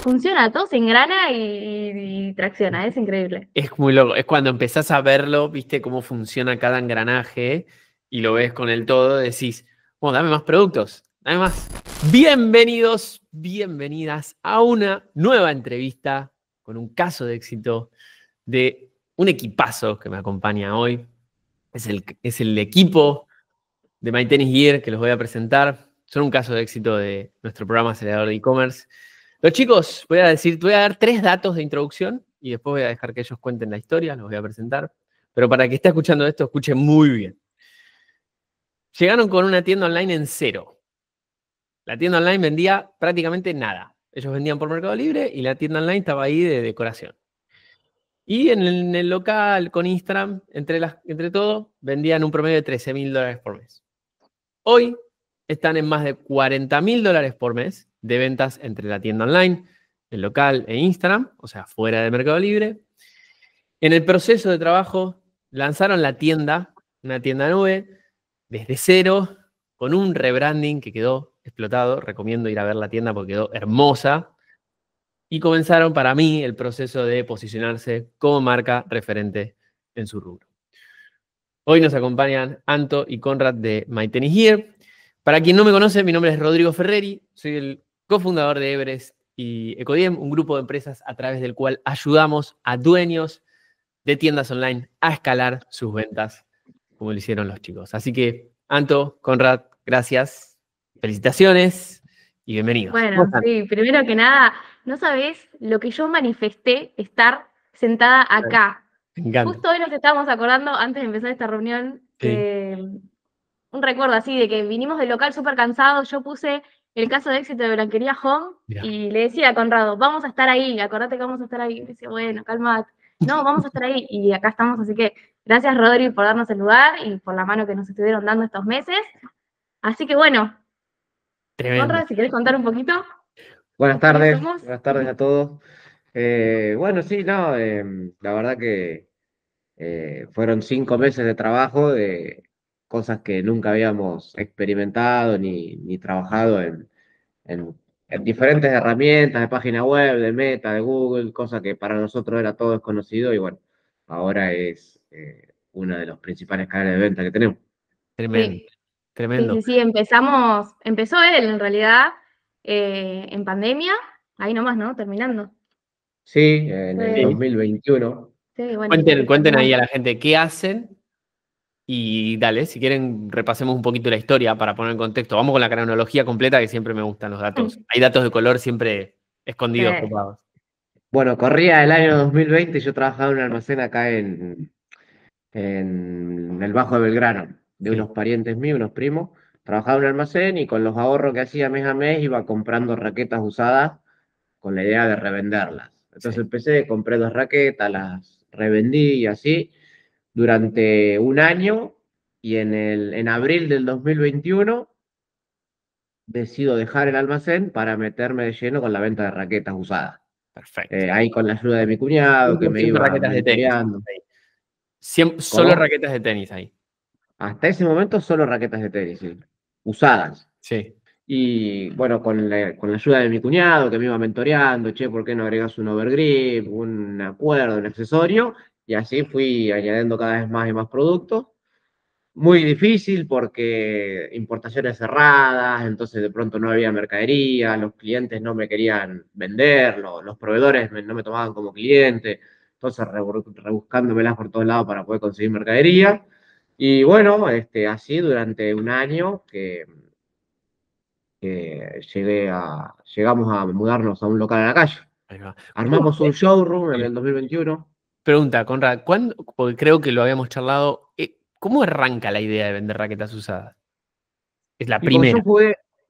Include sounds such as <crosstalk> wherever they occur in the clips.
funciona, todo se engrana y, tracciona, es increíble. Es muy loco, es cuando empezás a verlo, viste cómo funciona cada engranaje y lo ves con el todo, decís, bueno, dame más productos, dame más. Bienvenidos, bienvenidas a una nueva entrevista con un caso de éxito de un equipazo que me acompaña hoy. Es el, es el equipo de My Tennis Gear que los voy a presentar. Son un caso de éxito de nuestro programa Acelerador de E-Commerce. Los chicos, voy a decir, voy a dar tres datos de introducción y después voy a dejar que ellos cuenten la historia, los voy a presentar. Pero para que esté escuchando esto, escuche muy bien. Llegaron con una tienda online en cero. La tienda online vendía prácticamente nada. Ellos vendían por Mercado Libre y la tienda online estaba ahí de decoración. Y en el, local, con Instagram, entre, entre todo, vendían un promedio de 13 mil dólares por mes. Hoy están en más de 40 mil dólares por mes de ventas entre la tienda online, el local e Instagram, o sea, fuera del Mercado Libre. En el proceso de trabajo lanzaron la tienda, una tienda nube, desde cero, con un rebranding que quedó explotado. Recomiendo ir a ver la tienda porque quedó hermosa. Y comenzaron para mí el proceso de posicionarse como marca referente en su rubro. Hoy nos acompañan Anto y Conrad de My Here. Para quien no me conoce, mi nombre es Rodrigo Ferreri, soy el cofundador de Everest y Ecodiem, un grupo de empresas a través del cual ayudamos a dueños de tiendas online a escalar sus ventas, como lo hicieron los chicos. Así que, Anto, Conrad, gracias, felicitaciones y bienvenidos. Bueno, sí, primero que nada, no sabés lo que yo manifesté estar sentada acá. Justo hoy nos estábamos acordando, antes de empezar esta reunión, un recuerdo así de que vinimos del local súper cansados, yo puse el caso de éxito de Blanquería Home y le decía a Conrado, vamos a estar ahí, acordate que vamos a estar ahí. Y decía, bueno, calma, No, vamos a estar ahí y acá estamos, así que gracias Rodri por darnos el lugar y por la mano que nos estuvieron dando estos meses. Así que bueno, Conrado, si querés contar un poquito. Buenas tardes, buenas tardes a todos. Eh, bueno, sí, no, em, la verdad que eh, fueron cinco meses de trabajo, de cosas que nunca habíamos experimentado ni trabajado en, en, diferentes herramientas de página web, de Meta, de Google, cosa que para nosotros era todo desconocido y bueno, ahora es una eh, uno de los principales canales de venta que tenemos. Tremendo, sí. tremendo. Sí, empezamos, empezó él en realidad eh, en pandemia, ahí nomás, ¿no? Terminando. Sí, en el 2021. Bueno, cuenten ahí a la gente qué hacen y dale, si quieren, repasemos un poquito la historia para poner en contexto. Vamos con la cronología completa, que siempre me gustan los datos. Hay datos de color siempre escondidos, Bueno, corría el año 2020 yo trabajaba en un almacén acá en, en el Bajo de Belgrano, de unos parientes míos, unos primos. Trabajaba en un almacén y con los ahorros que hacía mes a mes iba comprando raquetas usadas con la idea de revenderlas. Entonces empecé, compré dos raquetas, las revendí y así durante un año y en, el, en abril del 2021 decido dejar el almacén para meterme de lleno con la venta de raquetas usadas. Perfecto. Eh, ahí con la ayuda de mi cuñado que me iba raquetas de solo raquetas de tenis ahí. Hasta ese momento solo raquetas de tenis, usadas. Sí. Y bueno, con la, ayuda de mi cuñado que me iba mentoreando, che, ¿por qué no agregas un overgrip, un acuerdo, un accesorio? Y así fui añadiendo cada vez más y más productos. Muy difícil porque importaciones cerradas, entonces de pronto no había mercadería, los clientes no me querían vender, los, proveedores no me tomaban como cliente, entonces rebuscándomelas por todos lados para poder conseguir mercadería. Y bueno, este, así durante un año que, a, llegamos a mudarnos a un local en la calle. Armamos un showroom en el 2021. Pregunta, Conrad, porque creo que lo habíamos charlado, eh, ¿cómo arranca la idea de vender raquetas usadas? Es la primera. Yo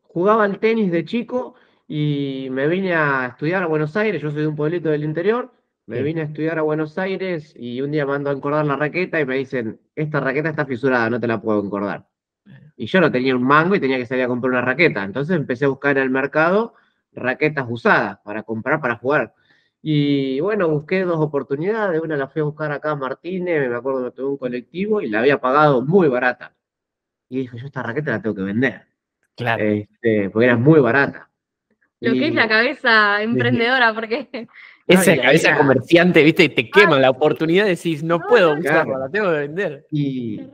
jugaba al tenis de chico y me vine a estudiar a Buenos Aires, yo soy de un pueblito del interior, me vine a estudiar a Buenos Aires y un día mando a encordar la raqueta y me dicen, esta raqueta está fisurada, no te la puedo encordar. Y yo no tenía un mango y tenía que salir a comprar una raqueta, entonces empecé a buscar en el mercado raquetas usadas para comprar, para jugar. Y bueno, busqué dos oportunidades. Una la fui a buscar acá a Martínez, me acuerdo que tuve un colectivo y la había pagado muy barata. Y dije, yo esta raqueta la tengo que vender. Claro. Este, porque era muy barata. Lo que es la cabeza emprendedora, <laughs> porque. Esa cabeza comerciante, viste, te ah, quema la oportunidad, decís, no, puedo la tengo que vender. Y,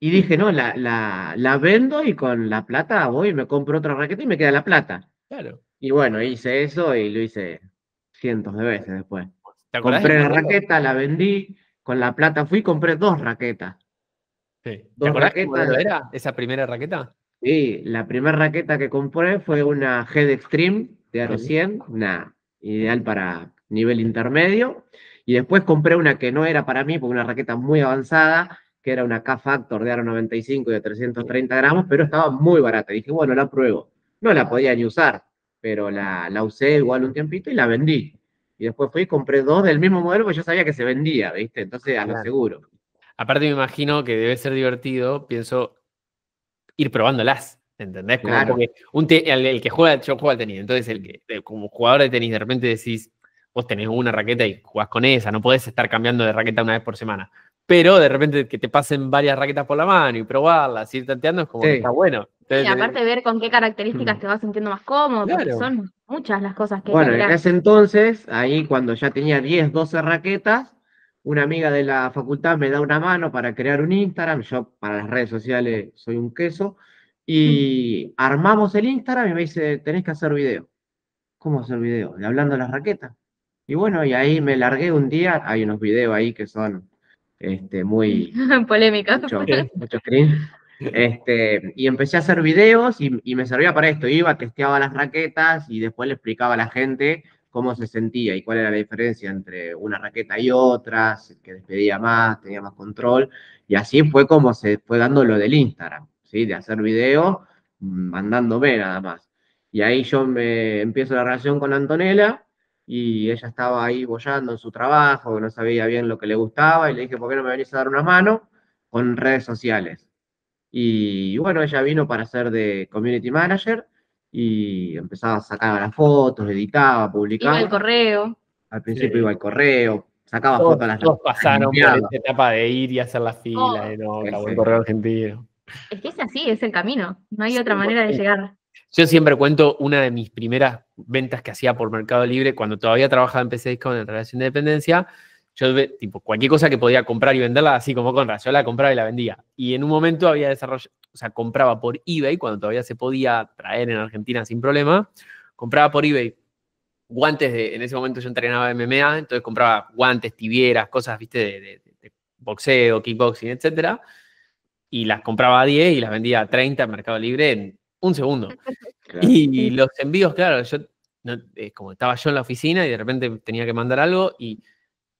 dije, no, la, la, vendo y con la plata voy me compro otra raqueta y me queda la plata. Claro. Y bueno, hice eso y lo hice cientos de veces después. compré la raqueta, la vendí, con la plata fui y compré dos raquetas. ¿Te era esa primera raqueta? Sí, la primera raqueta que compré fue una Head Extreme de Aro 100, una ideal para nivel intermedio. Y después compré una que no era para mí, porque una raqueta muy avanzada, que era una K-Factor de Aro 95 y de 330 gramos, pero estaba muy barata. Dije, bueno, la pruebo. No la podía ni usar, pero la, la usé igual un tiempito y la vendí. Y después fui y compré dos del mismo modelo porque yo sabía que se vendía, ¿viste? Entonces, a lo seguro. Aparte, me imagino que debe ser divertido, pienso, ir probándolas. ¿Entendés? Como claro. porque el, que juega, yo juego al tenis. Entonces, el que, como jugador de tenis, de repente decís, vos tenés una raqueta y jugás con esa, no podés estar cambiando de raqueta una vez por semana. Pero de repente que te pasen varias raquetas por la mano y probarlas, ir tanteando, es como que está bueno y aparte de ver con qué características mm. te vas sintiendo más cómodo, porque son muchas las cosas que... Bueno, en ese entonces, ahí cuando ya tenía 10, 12 raquetas, una amiga de la facultad me da una mano para crear un Instagram, yo para las redes sociales soy un queso, y mm. armamos el Instagram y me dice, tenés que hacer video. ¿Cómo hacer video? De hablando de las raquetas. Y bueno, y ahí me largué un día, hay unos videos ahí que son este, muy... <laughs> polémicos muchos este, y empecé a hacer videos y, me servía para esto. Iba, testeaba las raquetas y después le explicaba a la gente cómo se sentía y cuál era la diferencia entre una raqueta y otra, que despedía más, tenía más control. Y así fue como se fue dando lo del Instagram, ¿sí? de hacer videos mm, mandándome nada más. Y ahí yo me empiezo la relación con Antonella y ella estaba ahí bollando en su trabajo, no sabía bien lo que le gustaba y le dije, ¿por qué no me venís a dar una mano con redes sociales? Y bueno, ella vino para ser de community manager y empezaba a sacar las fotos, editaba, publicaba. Iba al correo. Al principio iba al correo, sacaba fotos a las Todos pasaron por etapa de ir y hacer la fila, correo argentino. Es que es así, es el camino. No hay otra manera de llegar. Yo siempre cuento una de mis primeras ventas que hacía por Mercado Libre cuando todavía trabajaba en PC con en relación de dependencia yo tipo, cualquier cosa que podía comprar y venderla, así como con yo la compraba y la vendía. Y en un momento había desarrollo, o sea, compraba por eBay, cuando todavía se podía traer en Argentina sin problema, compraba por eBay guantes de, en ese momento yo entrenaba MMA, entonces compraba guantes, tibieras, cosas, viste, de, boxeo, kickboxing, etcétera, y las compraba a 10 y las vendía a 30 en Mercado Libre en un segundo. <laughs> Y, los envíos, claro, yo como estaba yo en la oficina y de repente tenía que mandar algo y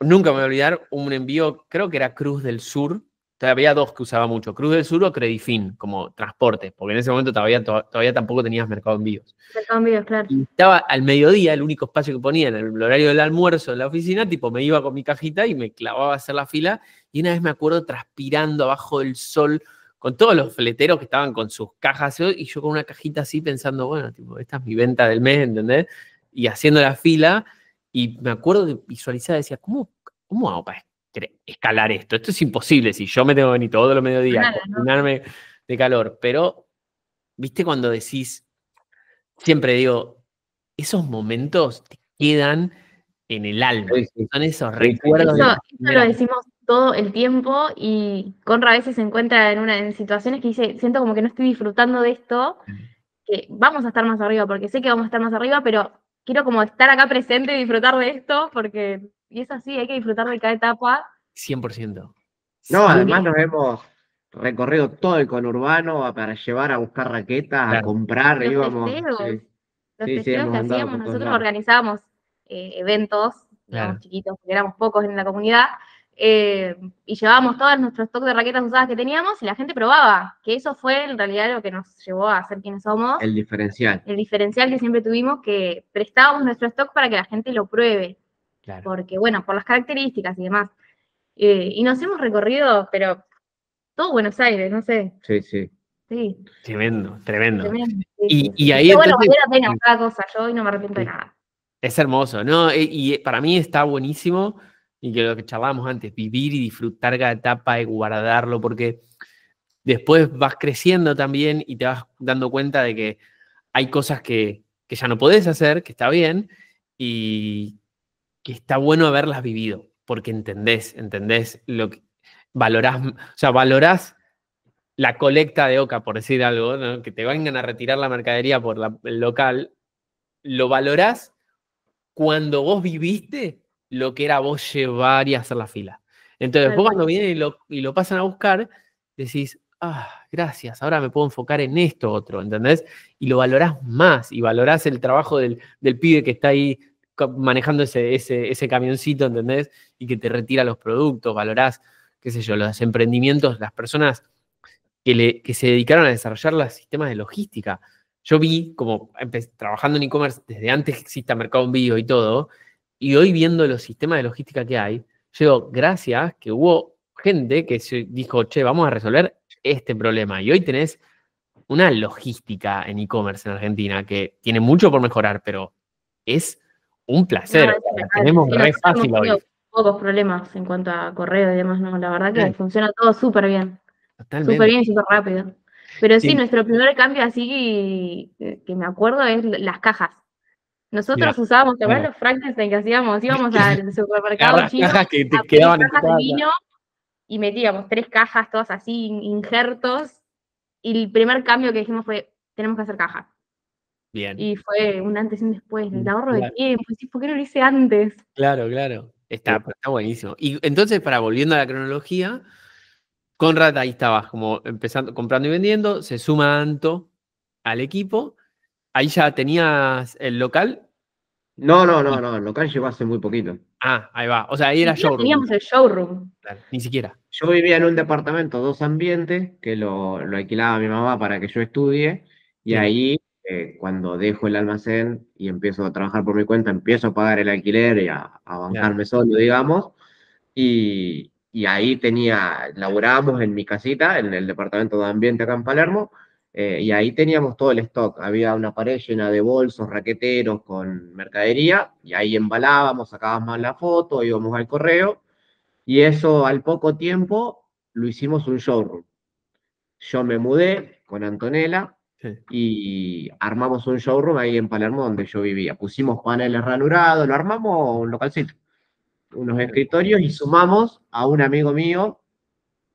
nunca me voy a olvidar un envío, creo que era Cruz del Sur, había dos que usaba mucho, Cruz del Sur o Credifin, como transporte, porque en ese momento todavía, todavía tampoco tenías mercado envíos. Mercado envíos, claro. Y estaba al mediodía, el único espacio que ponía en el horario del almuerzo en la oficina, tipo me iba con mi cajita y me clavaba a hacer la fila, y una vez me acuerdo transpirando abajo del sol, con todos los fleteros que estaban con sus cajas, y yo con una cajita así pensando, bueno, tipo, esta es mi venta del mes, ¿entendés? Y haciendo la fila, y me acuerdo de visualizar decía, ¿cómo, cómo hago para escalar esto? Esto es imposible si yo me tengo que venir todos los mediodías a cocinarme de calor. Pero, viste, cuando decís, siempre digo, esos momentos te quedan en el alma. Son esos recuerdos. Eso, lo decimos todo el tiempo y Conra a veces se encuentra en, una, en situaciones que dice, siento como que no estoy disfrutando de esto, que vamos a estar más arriba, porque sé que vamos a estar más arriba, pero quiero como estar acá presente y disfrutar de esto, porque y es así, hay que disfrutar de cada etapa. 100%. No, además nos hemos recorrido todo el conurbano para llevar a buscar raquetas, a comprar, íbamos. nosotros organizábamos eh, eventos, claro. chiquitos, éramos pocos en la comunidad, eh, y llevábamos todos nuestros stock de raquetas usadas que teníamos y la gente probaba, que eso fue en realidad lo que nos llevó a ser quienes somos. El diferencial. El diferencial que siempre tuvimos, que prestábamos nuestro stock para que la gente lo pruebe. Claro. Porque, bueno, por las características y demás. Eh, y nos hemos recorrido, pero todo Buenos Aires, no sé. Sí, sí. Sí. Tremendo, tremendo. Y, y, ahí. bueno, entonces... valió cosa, yo hoy no me arrepiento de nada. Es hermoso, ¿no? Eh, y, y para mí está buenísimo y que lo que charlábamos antes, vivir y disfrutar cada etapa y guardarlo, porque después vas creciendo también y te vas dando cuenta de que hay cosas que, ya no podés hacer, que está bien, y que está bueno haberlas vivido, porque entendés, entendés lo que valorás, o sea, valorás la colecta de Oca, por decir algo, que te vengan a retirar la mercadería por el local, lo valorás cuando vos viviste lo que era vos llevar y hacer la fila. Entonces, después cuando vienen y lo, pasan a buscar, decís, ah, gracias, ahora me puedo enfocar en esto otro, ¿entendés? Y lo valorás más y valorás el trabajo del, del pibe que está ahí manejando ese, ese, ese, camioncito, ¿entendés? Y que te retira los productos, valorás, qué sé yo, los emprendimientos, las personas que, se dedicaron a desarrollar los sistemas de logística. Yo vi, como trabajando en e-commerce desde antes que exista Mercado Envío y todo, y hoy viendo los sistemas de logística que hay, yo digo, gracias que hubo gente que se dijo, che, vamos a resolver este problema. Y hoy tenés una logística en e-commerce en Argentina que tiene mucho por mejorar, pero es un placer. tenemos re fácil hoy. Pocos problemas en cuanto a correo y demás, no, la verdad que funciona todo súper bien. Súper bien y súper rápido. Pero sí. nuestro primer cambio así que me acuerdo es las cajas. Nosotros usábamos, ¿te acuerdas los que hacíamos? Íbamos al <laughs> supermercado chino, <laughs> y metíamos tres cajas, todas así, injertos. Y el primer cambio que dijimos fue, tenemos que hacer caja. Bien. Y fue un antes y un después, el ahorro de tiempo. ¿Por qué no lo hice antes? Claro, claro. Está, está buenísimo. Y entonces, para volviendo a la cronología, Conrad ahí estabas como empezando, comprando y vendiendo, se suma Anto al equipo ¿Ahí ya tenías el local? No, no, no, no, el local llegó hace muy poquito. Ah, ahí va. O sea, ahí era showroom. Teníamos el showroom. ni siquiera. Yo vivía en un departamento, dos ambientes, que lo, lo alquilaba mi mamá para que yo estudie, y ahí eh, cuando dejo el almacén y empiezo a trabajar por mi cuenta, empiezo a pagar el alquiler y a, bancarme solo, digamos, y, y ahí tenía, laburábamos en mi casita, en el departamento de ambiente acá en Palermo, eh, y ahí teníamos todo el stock. Había una pared llena de bolsos, raqueteros con mercadería, y ahí embalábamos, sacábamos la foto, íbamos al correo, y eso al poco tiempo lo hicimos un showroom. Yo me mudé con Antonella y armamos un showroom ahí en Palermo donde yo vivía. Pusimos paneles ranurados, lo armamos un localcito, unos escritorios y sumamos a un amigo mío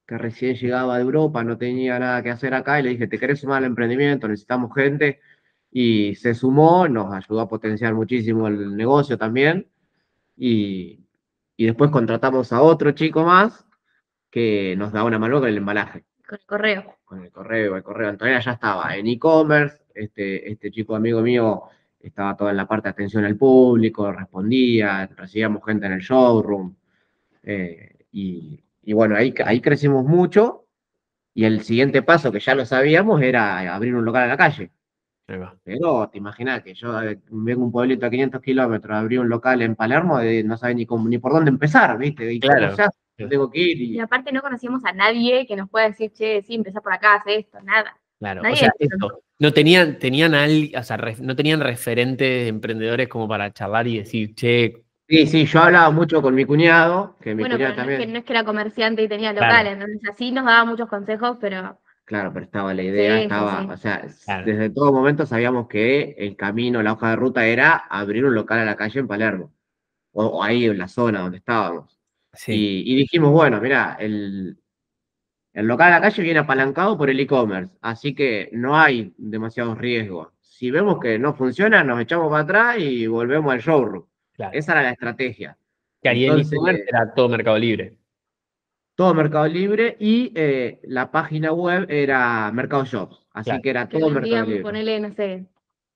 que recién llegaba de Europa, no tenía nada que hacer acá, y le dije, ¿te querés sumar al emprendimiento? Necesitamos gente. Y se sumó, nos ayudó a potenciar muchísimo el negocio también. Y, después contratamos a otro chico más que nos da una mano con el embalaje. Con el correo. Con el correo, el correo. Antonella ya estaba en e-commerce, este, este chico amigo mío estaba toda en la parte de atención al público, respondía, recibíamos gente en el showroom. Eh, y, y bueno, ahí, crecimos mucho y el siguiente paso, que ya lo sabíamos, era abrir un local en la calle. Pero te imaginas que yo eh, vengo a un pueblito a 500 kilómetros, abrí un local en Palermo, no sabía ni, ni por dónde empezar, ¿viste? Y claro. Ya tengo que ir. Y... aparte no conocíamos a nadie que nos pueda decir, che, sí, empezá por acá, haz esto, nada. Claro, o sea, no tenían, tenían no tenían referentes emprendedores como para charlar y decir, che, Sí, sí, yo hablaba mucho con mi cuñado, que mi cuñado también. Es que, no es que era comerciante y tenía locales, entonces así nos daba muchos consejos, pero. Claro, pero estaba la idea, estaba, o sea, desde todo momento sabíamos que el camino, la hoja de ruta era abrir un local a la calle en Palermo, o, ahí en la zona donde estábamos. Y, y, dijimos, bueno, mira, el, el local a la calle viene apalancado por el e-commerce, así que no hay demasiado riesgo. Si vemos que no funciona, nos echamos para atrás y volvemos al showroom. Esa era la estrategia. Que Entonces, en era todo Mercado Libre. Todo Mercado Libre y eh, la página web era Mercado Shop. Así que era todo Mercado Libre. Ponele, no sé,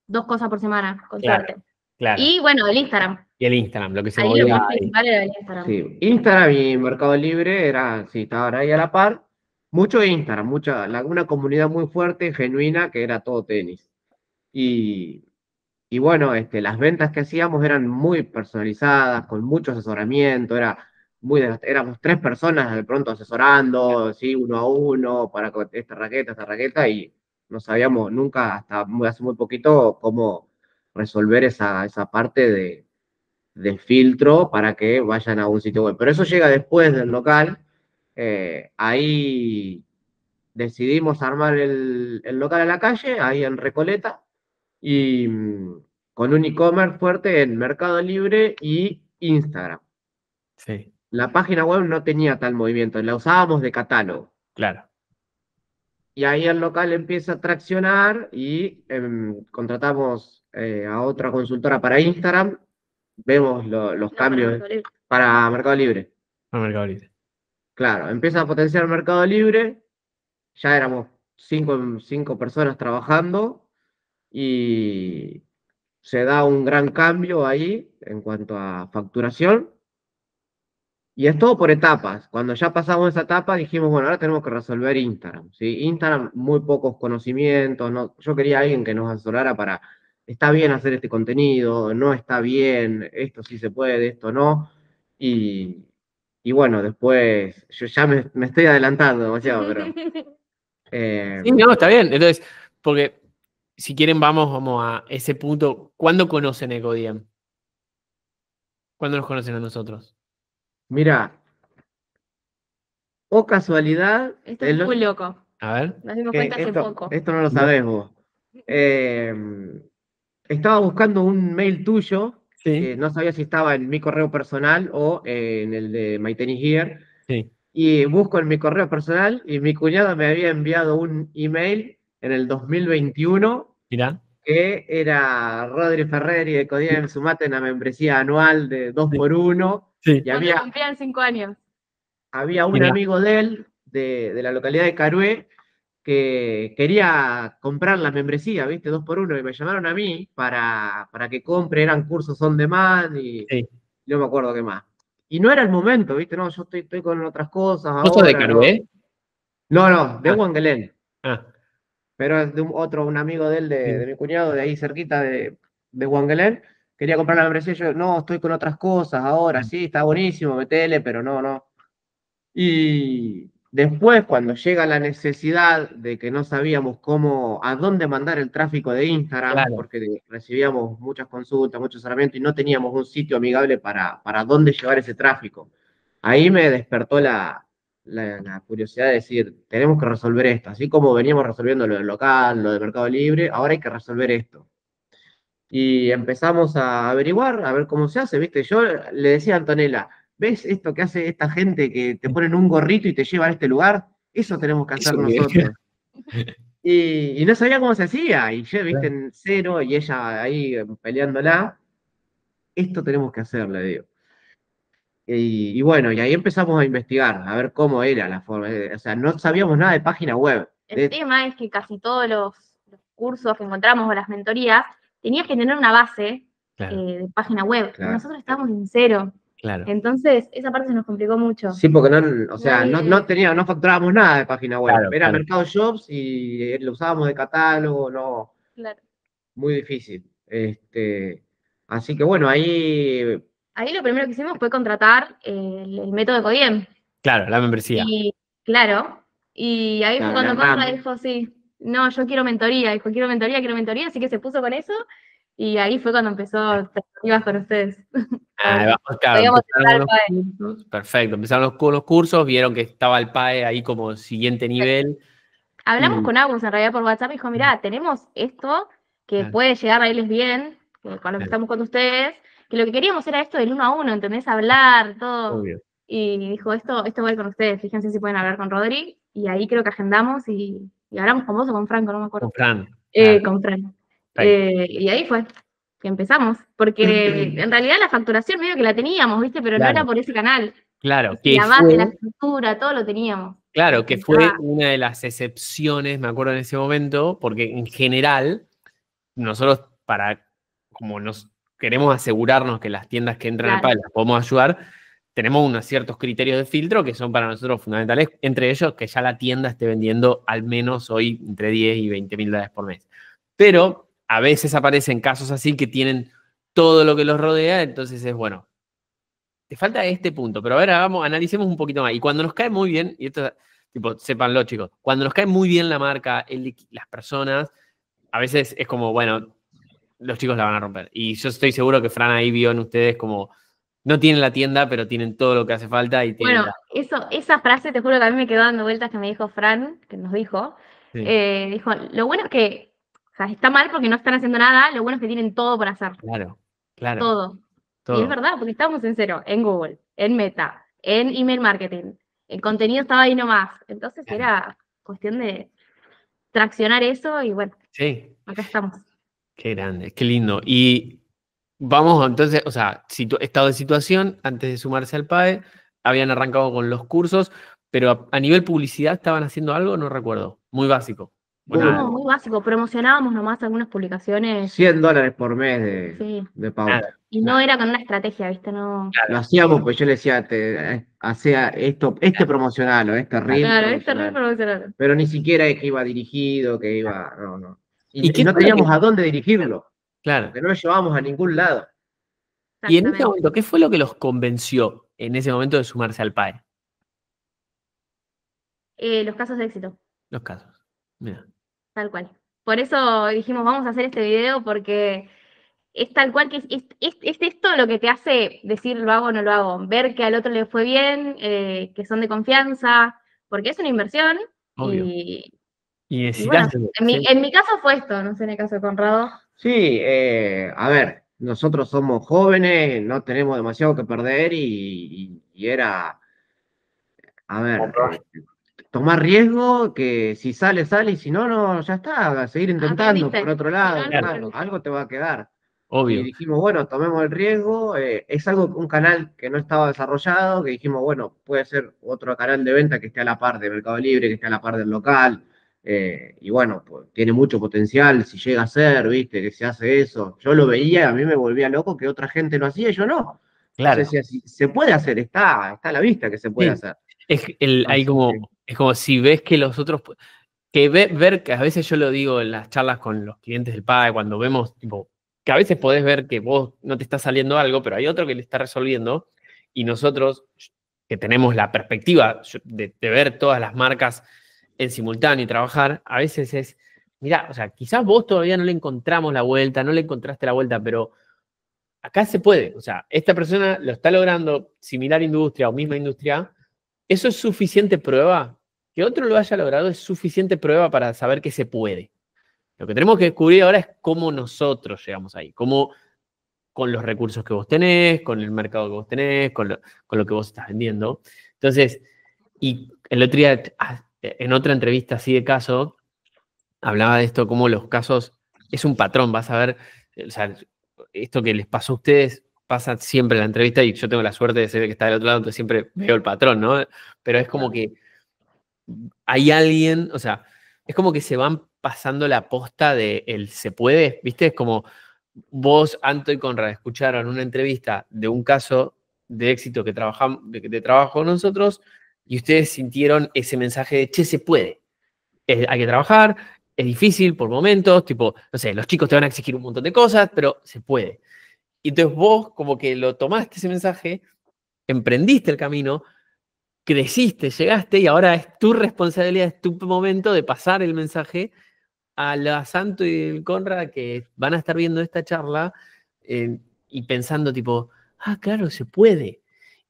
dos cosas por semana, contarte. claro, Claro. Y bueno, el Instagram. Y el Instagram, lo que se ahí Lo era el Instagram. Sí, Instagram y Mercado Libre era, sí, estaban ahí a la par. Mucho Instagram, mucha, una comunidad muy fuerte, genuina, que era todo tenis. Y y bueno, este, las ventas que hacíamos eran muy personalizadas, con mucho asesoramiento, era muy éramos tres personas de pronto asesorando, uno a uno, para esta raqueta, esta raqueta, y no sabíamos nunca, hasta hace muy poquito, cómo resolver esa, parte de, filtro para que vayan a un sitio web. Pero eso llega después del local. Eh, ahí decidimos armar el, el local a la calle, ahí en Recoleta, y mm, con un e-commerce fuerte en Mercado Libre y Instagram. Sí. La página web no tenía tal movimiento, la usábamos de catálogo. Claro. Y ahí el local empieza a traccionar y em, contratamos eh, a otra consultora para Instagram. Vemos los cambios para Mercado, Libre. Para Mercado Libre. Claro, empieza a potenciar Mercado Libre. Ya éramos cinco, cinco personas trabajando y se da un gran cambio ahí en cuanto a facturación. Y es todo por etapas. Cuando ya pasamos esa etapa, dijimos, bueno, ahora tenemos que resolver Instagram. ¿sí? Instagram, muy pocos conocimientos. ¿no? Yo quería a alguien que nos asolara para, está bien hacer este contenido, no está bien, esto sí se puede, esto no. Y, bueno, después, yo ya me, estoy adelantando demasiado, pero... <laughs> Eh, sí, no, está bien. Entonces, porque si quieren, vamos, vamos a ese punto. ¿Cuándo conocen Ecodiam? ¿Cuándo nos conocen a nosotros? Mira, o casualidad. Esto es muy loco. A ver. Nos dimos eh, cuenta hace esto, poco. Esto no lo sabemos. Eh, estaba buscando un mail tuyo. Sí. no sabía si estaba en mi correo personal o eh, en el de My Y busco en mi correo personal y mi cuñada me había enviado un email en el 2021 que era Rodri Ferrer y Codien, sumate en la membresía anual de 2x1. Sí. Y había, cumplían cinco años. Había un amigo de él, de, la localidad de Carué, que quería comprar la membresía, ¿viste? 2 por 1 y me llamaron a mí para, que compre, eran cursos on demand y no me acuerdo qué más. Y no era el momento, ¿viste? No, yo estoy, estoy con otras cosas. Cosas de Carué? No, no, de Wangelén. Ah pero es de otro, un amigo de él, de, mi cuñado, de ahí cerquita de, de quería comprar la membresía, yo, no, estoy con otras cosas ahora, mm. sí, está buenísimo, metele, pero no, no. Y después, cuando llega la necesidad de que no sabíamos cómo, a dónde mandar el tráfico de Instagram, porque recibíamos muchas consultas, muchos herramientas y no teníamos un sitio amigable para, para dónde llevar ese tráfico. Ahí me despertó la, la, curiosidad de decir, tenemos que resolver esto, así como veníamos resolviendo lo del local, lo del mercado libre, ahora hay que resolver esto. Y empezamos a averiguar, a ver cómo se hace, ¿viste? Yo le decía a Antonella, ¿ves esto que hace esta gente que te ponen un gorrito y te lleva a este lugar? Eso tenemos que hacer nosotros. <laughs> Y, y, no sabía cómo se hacía, y yo, viste, en cero, y ella ahí peleándola, esto tenemos que hacer, le digo. Y, bueno, y ahí empezamos a investigar, a ver cómo era la forma. Eh, o sea, no sabíamos nada de página web. El eh, tema es que casi todos los, cursos que encontramos o las mentorías tenían que tener una base eh, de página web. Nosotros estábamos en cero. Entonces, esa parte se nos complicó mucho. Sí, porque no, o sea, no, no no facturábamos nada de página web. Era Mercado Shops y lo usábamos de catálogo, no. Claro. Muy difícil. Este, así que bueno, ahí ahí lo primero que hicimos fue contratar eh, el, método de CODIEM. Claro, la membresía. claro, y ahí fue cuando Conra dijo, sí, no, yo quiero mentoría, dijo, quiero mentoría, quiero mentoría, así que se puso con eso, y ahí fue cuando empezó, ibas con ustedes. Ah, vamos, <laughs> claro, los perfecto, empezaron los, cursos, vieron que estaba el PAE ahí como siguiente nivel. Hablamos con Agus en realidad por WhatsApp, y dijo, mira, tenemos esto que puede llegar a irles bien, eh, con lo estamos con ustedes, que lo que queríamos era esto del uno a uno, ¿entendés? Hablar, todo. Y dijo, esto, esto voy con ustedes, fíjense si pueden hablar con Rodri. Y ahí creo que agendamos y, hablamos con vos o con Franco, no me acuerdo. Con Fran. Eh, con Fran. Eh, y ahí fue que empezamos, porque <clears throat> en realidad la facturación medio que la teníamos, ¿viste? Pero no era por ese canal. Claro, que la base, la estructura, todo lo teníamos. Claro, que fue una de las excepciones, me acuerdo en ese momento, porque en general, nosotros para, como nos queremos asegurarnos que las tiendas que entran a al las podemos ayudar, tenemos unos ciertos criterios de filtro que son para nosotros fundamentales, entre ellos que ya la tienda esté vendiendo al menos hoy entre 10 y 20 mil dólares por mes. Pero a veces aparecen casos así que tienen todo lo que los rodea, entonces es bueno. Te falta este punto, pero ahora vamos, analicemos un poquito más. Y cuando nos cae muy bien, y esto, tipo, sépanlo chicos, cuando nos cae muy bien la marca, el, las personas, a veces es como, bueno, los chicos la van a romper. Y yo estoy seguro que Fran ahí vio en ustedes como no tienen la tienda, pero tienen todo lo que hace falta. bueno, eso, esa frase, te juro que a mí me quedó dando vueltas que me dijo Fran, que nos dijo. Eh, dijo, lo bueno es que, o sea, está mal porque no están haciendo nada, lo bueno es que tienen todo por hacer. Claro, claro. Todo. Y es verdad, porque estábamos en cero, en Google, en Meta, en email marketing, el contenido estaba ahí nomás. Entonces era cuestión de traccionar eso y bueno, sí. acá estamos. Qué grande, qué lindo. Y vamos entonces, o sea, estado de situación, antes de sumarse al PAE, habían arrancado con los cursos, pero a, nivel publicidad estaban haciendo algo, no recuerdo, muy básico. no, muy básico, promocionábamos nomás algunas publicaciones. 100 dólares por mes de, pago. y no era con una estrategia, ¿viste? No... lo hacíamos, pues yo le decía, te, eh, hacía esto, este promocional este reel. Claro, este promocional. Pero ni siquiera es que iba dirigido, que iba. No, no. Y, que no teníamos a dónde dirigirlo. Claro. Que no lo llevábamos a ningún lado. Y en este momento, ¿qué fue lo que los convenció en ese momento de sumarse al PAE? Eh, los casos de éxito. Los casos. Mira. Tal cual. Por eso dijimos, vamos a hacer este video porque es tal cual que es, esto lo que te hace decir lo hago o no lo hago. Ver que al otro le fue bien, eh, que son de confianza, porque es una inversión y y en, mi, caso fue esto, no sé en el caso de Conrado. Sí, eh, a ver, nosotros somos jóvenes, no tenemos demasiado que perder y, era. A ver. Eh, tomar riesgo, que si sale, sale, y si no, no, ya está, seguir ah, intentando por otro lado, algo te va a quedar. Obvio. Y dijimos, bueno, tomemos el riesgo, eh, es algo, un canal que no estaba desarrollado, que dijimos, bueno, puede ser otro canal de venta que esté a la par de Mercado Libre, que esté a la par del local, eh, y bueno, tiene mucho potencial si llega a ser, viste, que se hace eso. Yo lo veía, a mí me volvía loco que otra gente lo hacía y yo no. Claro. se puede hacer, está, está a la vista que se puede hacer. Es, el, hay como, es como si ves que los otros, que ver, que a veces yo lo digo en las charlas con los clientes del PAE, cuando vemos, tipo, que a veces podés ver que vos no te está saliendo algo, pero hay otro que le está resolviendo y nosotros, que tenemos la perspectiva de ver todas las marcas en simultáneo y trabajar, a veces es, mira, o sea, quizás vos todavía no le encontramos la vuelta, no le encontraste la vuelta, pero acá se puede. O sea, esta persona lo está logrando similar industria o misma industria. Eso es suficiente prueba. Que otro lo haya logrado es suficiente prueba para saber que se puede. Lo que tenemos que descubrir ahora es cómo nosotros llegamos ahí, cómo con los recursos que vos tenés, con el mercado que vos tenés, con lo, que vos estás vendiendo. Entonces, y el otro día ah, eh, en otra entrevista así de caso, hablaba de esto, como los casos, es un patrón, vas a ver, eh, o sea, esto que les pasó a ustedes pasa siempre en la entrevista y yo tengo la suerte de ser el que está del otro lado, entonces siempre veo el patrón, ¿no? Pero es como que hay alguien, o sea, es como que se van pasando la posta de el se puede, ¿viste? Es como vos, Anto y Conrad escucharon una entrevista de un caso de éxito que trabajamos, de, de trabajo nosotros, y ustedes sintieron ese mensaje de, che, se puede, hay que trabajar, es difícil por momentos, tipo, no sé, los chicos te van a exigir un montón de cosas, pero se puede. Y entonces vos como que lo tomaste ese mensaje, emprendiste el camino, creciste, llegaste y ahora es tu responsabilidad, es tu momento de pasar el mensaje a la Santo y el Conra que van a estar viendo esta charla eh, y pensando tipo, ah, claro, se puede.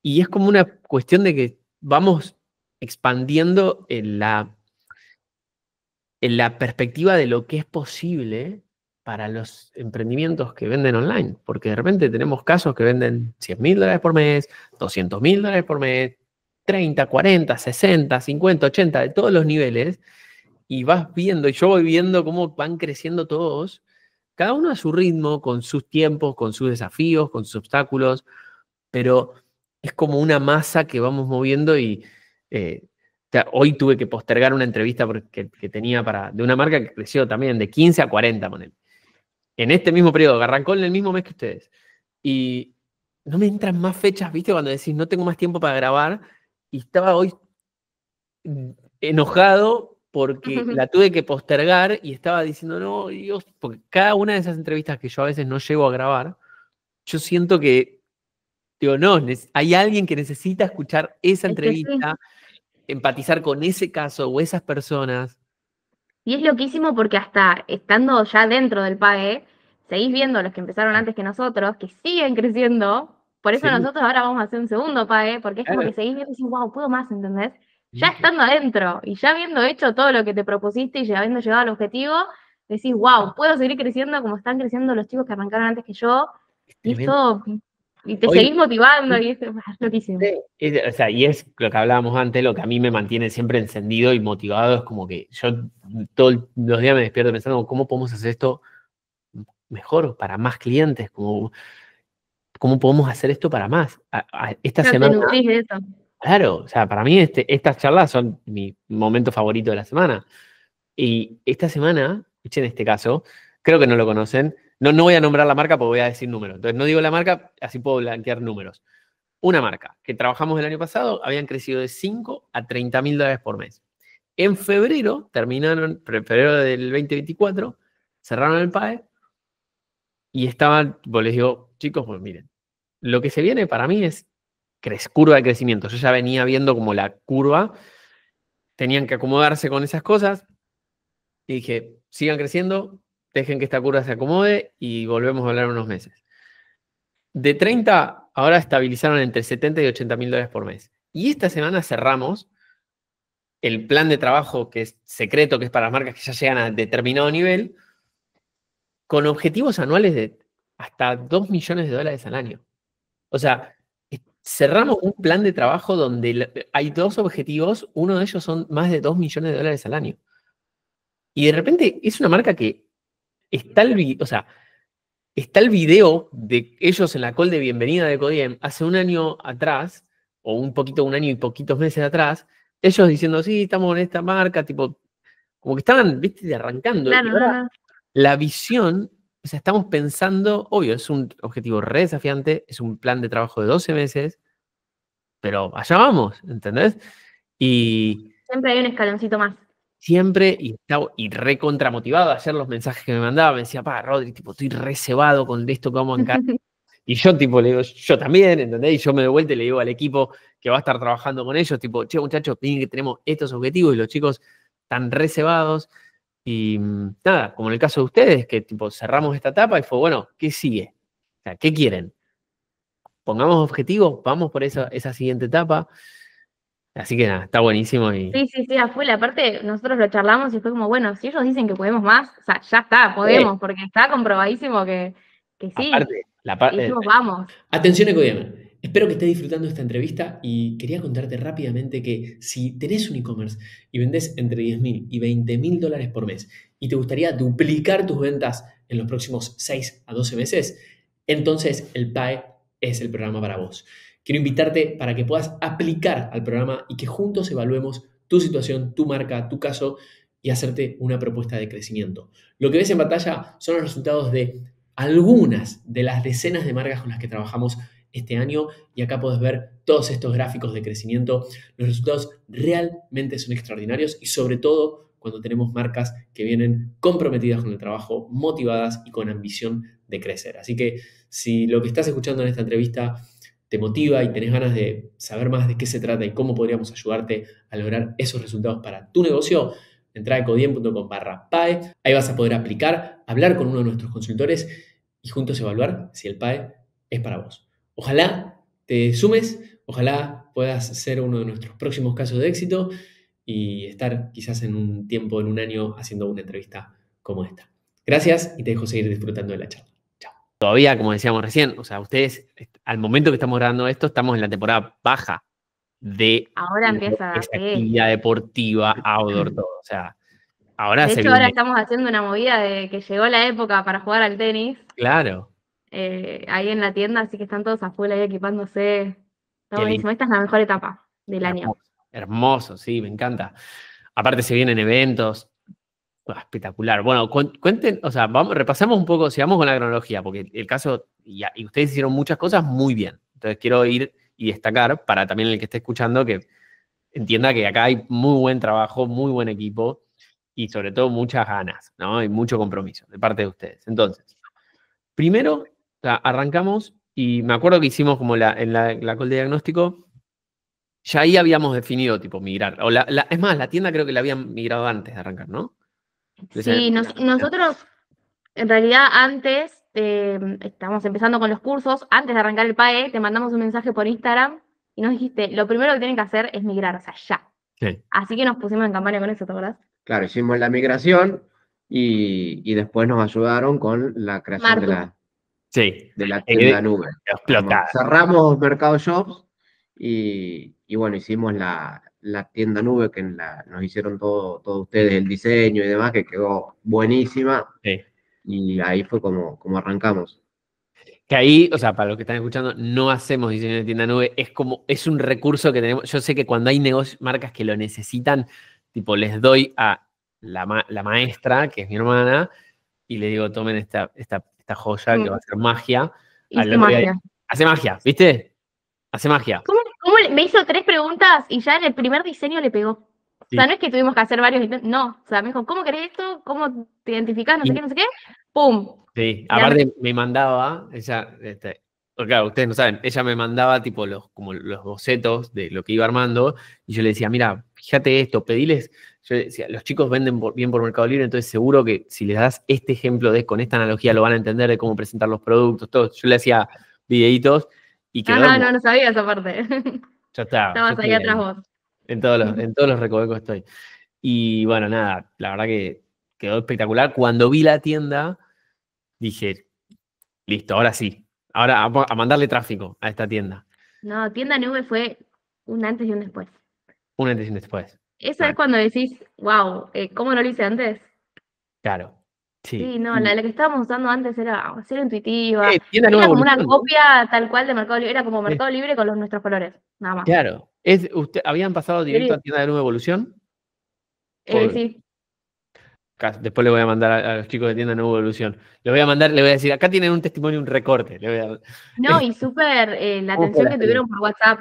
Y es como una cuestión de que vamos expandiendo en la, la perspectiva de lo que es posible para los emprendimientos que venden online, porque de repente tenemos casos que venden 100 mil dólares por mes, 200 mil dólares por mes, 30, 40, 60, 50, 80, de todos los niveles, y vas viendo, y yo voy viendo cómo van creciendo todos, cada uno a su ritmo, con sus tiempos, con sus desafíos, con sus obstáculos, pero es como una masa que vamos moviendo y eh, hoy tuve que postergar una entrevista porque, que tenía para, de una marca que creció también de 15 a 40, En este mismo periodo, arrancó en el mismo mes que ustedes. Y no me entran más fechas, ¿viste? Cuando decís, no tengo más tiempo para grabar. Y estaba hoy enojado porque la tuve que postergar y estaba diciendo, no, Dios, porque cada una de esas entrevistas que yo a veces no llego a grabar, yo siento que Digo, no, hay alguien que necesita escuchar esa entrevista, empatizar con ese caso o esas personas. Y es loquísimo porque hasta estando ya dentro del PAE, seguís viendo a los que empezaron ah. antes que nosotros, que siguen creciendo. Por eso nosotros ahora vamos a hacer un segundo PAE, porque es como que seguís viendo y decís, wow, puedo más, ¿entendés? Ya estando adentro y ya habiendo hecho todo lo que te propusiste y ya habiendo llegado al objetivo, decís, wow, ah. puedo seguir creciendo como están creciendo los chicos que arrancaron antes que yo. Y esto y te seguís motivando y ah, es, o sea, y es lo que hablábamos antes, lo que a mí me mantiene siempre encendido y motivado. Es como que yo todos los días me despierto pensando oh, cómo podemos hacer esto mejor para más clientes, cómo, cómo podemos hacer esto para más. esta semana. Claro, o sea, para mí este, estas charlas son mi momento favorito de la semana. Y esta semana, en este caso, creo que no lo conocen, no, voy a nombrar la marca porque voy a decir números. Entonces, no digo la marca, así puedo blanquear números. Una marca que trabajamos el año pasado, habían crecido de 5 a 30 mil dólares por mes. En febrero, terminaron, febrero del 2024, cerraron el PAE y estaban, pues les digo, chicos, pues miren, lo que se viene para mí es curva de crecimiento. Yo ya venía viendo como la curva, tenían que acomodarse con esas cosas y dije, sigan creciendo, dejen que esta curva se acomode y volvemos a hablar unos meses. De 30, ahora estabilizaron entre 70 y 80 mil dólares por mes. Y esta semana cerramos el plan de trabajo que es secreto, que es para las marcas que ya llegan a determinado nivel, con objetivos anuales de hasta 2 millones de dólares al año. O sea, cerramos un plan de trabajo donde hay dos objetivos, uno de ellos son más de 2 millones de dólares al año. Y de repente es una marca que está el, o sea, está el video de ellos en la call de bienvenida de Codiem hace un año atrás, o un poquito, un año y poquitos meses atrás, ellos diciendo, sí, estamos en esta marca, tipo, como que estaban, viste, arrancando. La visión, o sea, estamos pensando, obvio, es un objetivo re desafiante, es un plan de trabajo de 12 meses, pero allá vamos, ¿entendés? Y... Siempre hay un escaloncito más siempre y estaba y a hacer los mensajes que me mandaba me decía, pa, Rodri, tipo, estoy reservado con esto que vamos a encargar. <laughs> y yo, tipo, le digo, yo también, ¿entendés? Y yo me devuelto y le digo al equipo que va a estar trabajando con ellos, tipo, che, muchachos, que tenemos estos objetivos y los chicos están reservados Y mm, nada, como en el caso de ustedes, que tipo cerramos esta etapa y fue, bueno, ¿qué sigue? ¿qué quieren? Pongamos objetivos, vamos por esa, esa siguiente etapa. Así que nada, está buenísimo. Y... Sí, sí, sí, fue la Aparte, nosotros lo charlamos y fue como, bueno, si ellos dicen que podemos más, ya está, podemos, porque está comprobadísimo que, sí. Aparte, la parte. vamos. Atención, Ecodiana. Espero que estés disfrutando esta entrevista y quería contarte rápidamente que si tenés un e-commerce y vendés entre 10.000 y 20.000 dólares por mes y te gustaría duplicar tus ventas en los próximos 6 a 12 meses, entonces el PAE es el programa para vos. Quiero invitarte para que puedas aplicar al programa y que juntos evaluemos tu situación, tu marca, tu caso y hacerte una propuesta de crecimiento. Lo que ves en pantalla son los resultados de algunas de las decenas de marcas con las que trabajamos este año y acá puedes ver todos estos gráficos de crecimiento. Los resultados realmente son extraordinarios y sobre todo cuando tenemos marcas que vienen comprometidas con el trabajo, motivadas y con ambición de crecer. Así que si lo que estás escuchando en esta entrevista te motiva y tenés ganas de saber más de qué se trata y cómo podríamos ayudarte a lograr esos resultados para tu negocio, entra a codien.com barra PAE. Ahí vas a poder aplicar, hablar con uno de nuestros consultores y juntos evaluar si el PAE es para vos. Ojalá te sumes, ojalá puedas ser uno de nuestros próximos casos de éxito y estar quizás en un tiempo, en un año, haciendo una entrevista como esta. Gracias y te dejo seguir disfrutando de la charla todavía, como decíamos recién, o sea, ustedes, al momento que estamos grabando esto, estamos en la temporada baja de ahora empieza actividad deportiva <clears throat> outdoor todo. O sea, ahora de hecho, ahora estamos haciendo una movida de que llegó la época para jugar al tenis. Claro. Eh, ahí en la tienda, así que están todos afuera ahí equipándose. Está buenísimo. Esta es la mejor etapa del año. Hermoso, sí, me encanta. Aparte se vienen eventos, espectacular. Bueno, cuenten, o sea, vamos, repasemos un poco, sigamos con la cronología, porque el caso, y, ustedes hicieron muchas cosas muy bien. Entonces quiero ir y destacar para también el que esté escuchando que entienda que acá hay muy buen trabajo, muy buen equipo y sobre todo muchas ganas, ¿no? Y mucho compromiso de parte de ustedes. Entonces, primero arrancamos y me acuerdo que hicimos como la, en la, la de diagnóstico, ya ahí habíamos definido tipo migrar. O es más, la tienda creo que la habían migrado antes de arrancar, ¿no? Sí, nosotros en realidad antes, em, estamos empezando con los cursos, antes de arrancar el PAE, te mandamos un mensaje por Instagram y nos dijiste, lo primero que tienen que hacer es migrar, o sea, ya. Sí. Así que nos pusimos en campaña con eso, ¿te acordás? Claro, hicimos la migración y, después nos ayudaron con la creación de la, sí. de la eh, tienda eh, nube. Cerramos Mercado Shops y, y bueno, hicimos la, la tienda nube, que la, nos hicieron todo, todo ustedes el diseño y demás, que quedó buenísima. Y ahí fue como, como arrancamos. Que ahí, o sea, para los que están escuchando, no hacemos diseño de tienda nube, es como, es un recurso que tenemos. Yo sé que cuando hay marcas que lo necesitan, tipo, les doy a la, maestra, que es mi hermana, y le digo, tomen esta, esta, joya que mm. va a ser magia. Ah, hace magia. Hace magia, ¿viste? Hace magia me hizo tres preguntas y ya en el primer diseño le pegó. O sea, no es que tuvimos que hacer varios diseños, no. O sea, me dijo, ¿cómo querés esto? ¿Cómo te identificás? No sé qué, no sé qué. ¡Pum! Sí, aparte me mandaba, ella, este, claro, ustedes no saben, ella me mandaba tipo los, como los bocetos de lo que iba armando y yo le decía, mira, fíjate esto, pediles, yo decía, los chicos venden bien por Mercado Libre, entonces seguro que si les das este ejemplo de, con esta analogía lo van a entender de cómo presentar los productos, todo. Yo le hacía videitos y que... Ah, no, no sabía esa parte. <laughs> Ya está. Estabas ahí atrás vos. En todos, los, en todos los recovecos estoy. Y bueno, nada, la verdad que quedó espectacular. Cuando vi la tienda, dije, listo, ahora sí. Ahora a, mandarle tráfico a esta tienda. No, tienda nube fue un antes y un después. Un antes y un después. Eso es cuando decís, wow, eh, ¿cómo no lo hice antes? Claro. Sí, no, la, que estábamos usando antes era ser intuitiva. era como una copia tal cual de Mercado Libre, era como Mercado Libre con los nuestros colores, nada más. Claro. usted, ¿Habían pasado directo a tienda de Nueva Evolución? Eh, sí. Después le voy a mandar a, los chicos de tienda Nueva Evolución. Le voy a mandar, le voy a decir, acá tienen un testimonio, un recorte. No, <laughs> y súper eh, la atención que tuvieron por WhatsApp.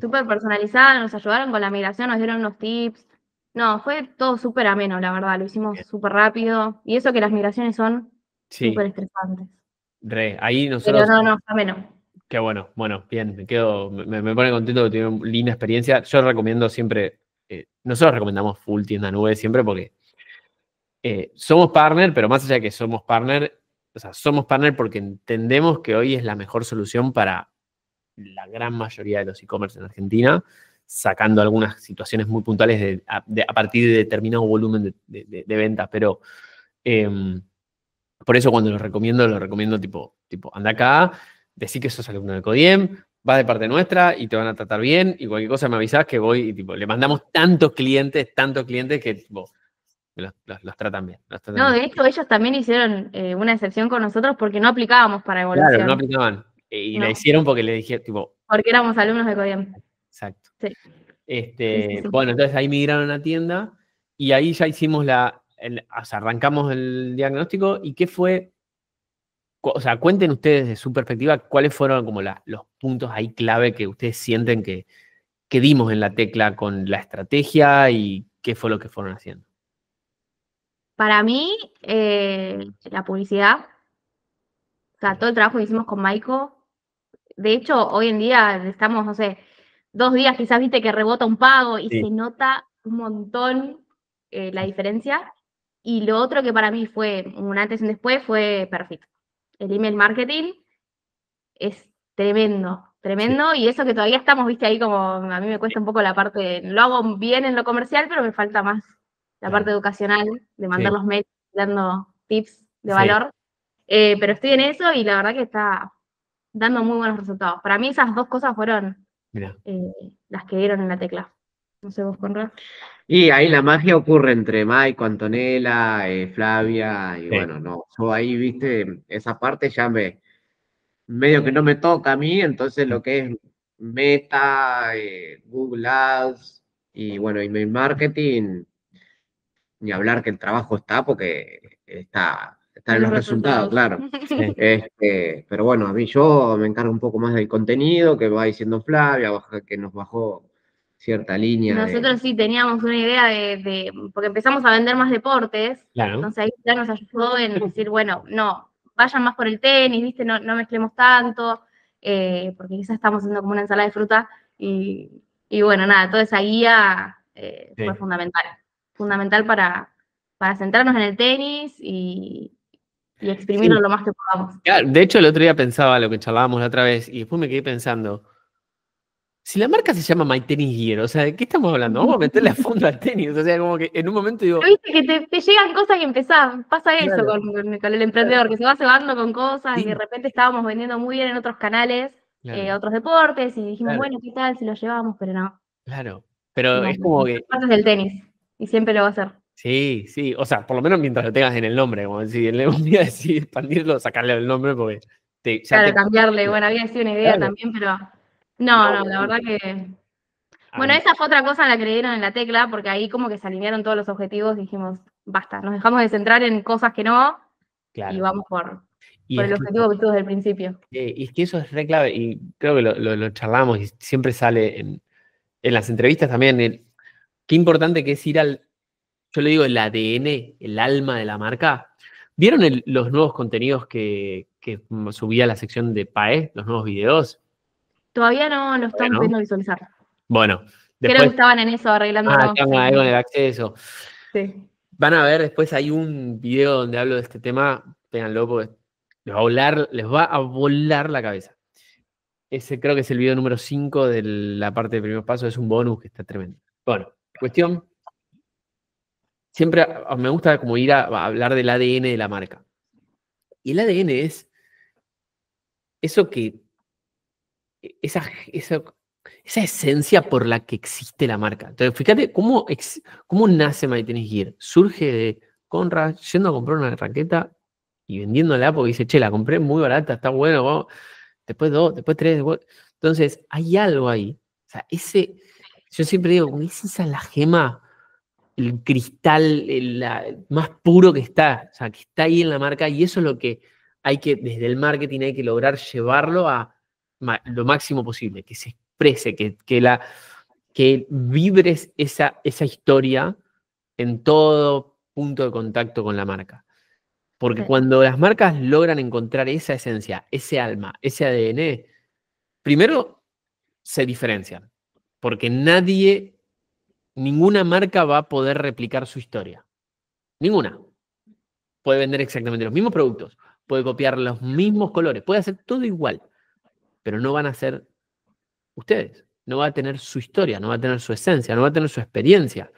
Súper personalizada, nos ayudaron con la migración, nos dieron unos tips. No, fue todo súper ameno, la verdad, lo hicimos súper rápido. Y eso que las migraciones son súper estresantes. Re, ahí nosotros. Pero no, no, ameno. Qué bueno, bueno, bien, me quedo, me, me pone contento que tuvieron una linda experiencia. Yo recomiendo siempre, eh, nosotros recomendamos full tienda nube siempre porque eh, somos partner, pero más allá de que somos partner, o sea, somos partner porque entendemos que hoy es la mejor solución para la gran mayoría de los e-commerce en Argentina sacando algunas situaciones muy puntuales a, partir de determinado volumen de, ventas, pero em, por eso cuando los recomiendo, los recomiendo tipo, tipo anda acá, decí que sos alumno de CODIEM, vas de parte nuestra y te van a tratar bien y cualquier cosa me avisás que voy y tipo, le mandamos tantos clientes, tantos clientes que los, tratan bien, no, de hecho ellos también hicieron eh, una excepción con nosotros porque no aplicábamos para evolución. Claro, no aplicaban. y la hicieron porque le dije, tipo... Porque éramos alumnos de CODIEM. Exacto. Este, Bueno, entonces ahí migraron a la tienda y ahí ya hicimos la, o sea, arrancamos el diagnóstico y qué fue, o sea, cuenten ustedes desde su perspectiva cuáles fueron como los puntos ahí clave que ustedes sienten que, que dimos en la tecla con la estrategia y qué fue lo que fueron haciendo. Para mí, eh, la publicidad, o sea, todo el trabajo que hicimos con Maiko, de hecho, hoy en día estamos, no sé, dos días quizás viste que rebota un pago y se nota un montón eh, la diferencia. Y lo otro que para mí fue un antes y un después fue perfecto. El email marketing es tremendo, tremendo. Y eso que todavía estamos, viste, ahí como a mí me cuesta un poco la parte, lo hago bien en lo comercial, pero me falta más la parte educacional, de mandar los mails, dando tips de valor. Eh, pero estoy en eso y la verdad que está dando muy buenos resultados. Para mí esas dos cosas fueron eh, las que dieron en la tecla. No sé vos, Conrad. Y ahí la magia ocurre entre Mike, Antonella, eh, Flavia, y bueno, no, yo ahí, viste, esa parte ya me, medio que no me toca a mí, entonces lo que es Meta, eh, Google Ads y bueno, email marketing, ni hablar que el trabajo está porque está estar en los, resultados, claro. <laughs> Este, pero bueno, a mí yo me encargo un poco más del contenido que va diciendo Flavia, que nos bajó cierta línea. Nosotros sí teníamos una idea de, porque empezamos a vender más deportes, entonces ahí ya nos ayudó en decir, bueno, no, vayan más por el tenis, viste, no, no mezclemos tanto, eh, porque quizás estamos haciendo como una ensalada de fruta y, bueno, nada, toda esa guía eh, fue fundamental, fundamental para centrarnos en el tenis y, y exprimirlo lo más que podamos. De hecho, el otro día pensaba lo que charlábamos la otra vez y después me quedé pensando. Si la marca se llama My Tennis Gear, o sea, ¿de qué estamos hablando? Vamos a meterle a fondo al tenis. O sea, como que en un momento digo. Viste que te, llegan cosas y empezás. Pasa eso con, el emprendedor, que se va cebando con cosas y de repente estábamos vendiendo muy bien en otros canales, otros deportes, y dijimos, bueno, ¿qué tal si lo llevamos? Pero no. Claro. Pero es como que. Pasas del tenis y siempre lo va a hacer. Sí, sí, o sea, por lo menos mientras lo tengas en el nombre, como si le <laughs> un día decir expandirlo, sacarle el nombre porque te, cambiarle, bueno, había sido una idea también, pero no, no, la verdad que bueno, esa fue otra cosa la que dieron en la tecla, porque ahí como que se alinearon todos los objetivos, dijimos, basta, nos dejamos de centrar en cosas que no, y vamos por, el objetivo que, desde el principio. y es que eso es re clave, y creo que lo, charlamos y siempre sale en, las entrevistas también, qué importante que es ir al, yo le digo el ADN, el alma de la marca. ¿Vieron los nuevos contenidos que, que subí a la sección de PAE, los nuevos videos? Todavía no los están pudiendo visualizar. Bueno. Después, Creo que estaban en eso arreglando. Ah, están con el acceso. Sí. Van a ver, después hay un video donde hablo de este tema, tenganlo porque les va a volar, les va a volar la cabeza. Ese creo que es el video número 5 de la parte de primeros paso. es un bonus que está tremendo. Bueno, cuestión, siempre me gusta como ir a, hablar del ADN de la marca. Y el ADN es eso que, e, esa, esa esencia por la que existe la marca. Entonces, fíjate cómo, nace My Tennis Gear. Surge de Conrad yendo a comprar una raqueta y vendiéndola porque dice, che, la compré muy barata, está bueno, después dos, después tres. Entonces, hay algo ahí. O sea, ese, yo siempre digo, esa es la gema el cristal el, más puro que está, o sea, que está ahí en la marca y eso es lo que hay que, desde el marketing hay que lograr llevarlo a lo máximo posible, que se exprese, que, que, la, que vibres esa, esa historia en todo punto de contacto con la marca. Porque cuando las marcas logran encontrar esa esencia, ese alma, ese ADN, primero se diferencian, porque nadie ninguna marca va a poder replicar su historia. Ninguna. Puede vender exactamente los mismos productos, puede copiar los mismos colores, puede hacer todo igual, pero no van a ser ustedes. No va a tener su historia, no va a tener su esencia, no va a tener su experiencia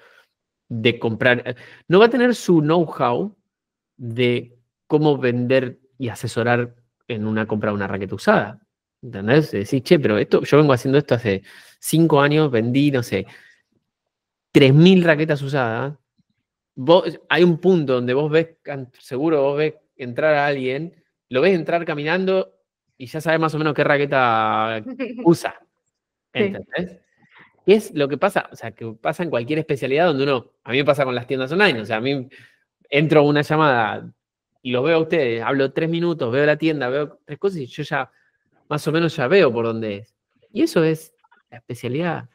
de comprar, eh, no va a tener su know-how de cómo vender y asesorar en una compra de una raqueta usada. ¿Entendés? Decís, che, pero esto, yo vengo haciendo esto hace cinco años, vendí, no sé, 3.000 raquetas usadas, vos, hay un punto donde vos ves, seguro vos ves entrar a alguien, lo ves entrar caminando y ya sabes más o menos qué raqueta <laughs> usa. ¿Entendés? Y es lo que pasa, o sea, que pasa en cualquier especialidad donde uno, a mí me pasa con las tiendas online, o sea, a mí entro a una llamada y los veo a ustedes, hablo tres minutos, veo la tienda, veo tres cosas y yo ya más o menos ya veo por dónde es. Y eso es la especialidad.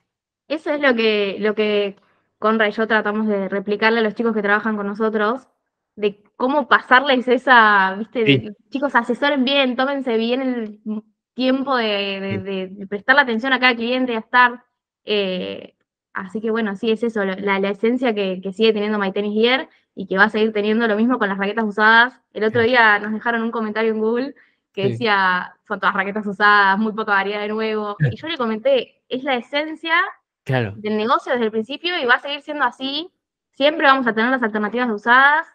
Eso es lo que, lo que Conra y yo tratamos de replicarle a los chicos que trabajan con nosotros, de cómo pasarles esa, viste, chicos, asesoren bien, tómense bien el tiempo de, prestar la atención a cada cliente, a estar. Eh, así que bueno, sí es eso, la, esencia que, sigue teniendo My Tennis Gear y que va a seguir teniendo lo mismo con las raquetas usadas. El otro día nos dejaron un comentario en Google que decía, son todas raquetas usadas, muy poca variedad de nuevo. Y yo le comenté, es la esencia claro. del negocio desde el principio y va a seguir siendo así. Siempre vamos a tener las alternativas usadas,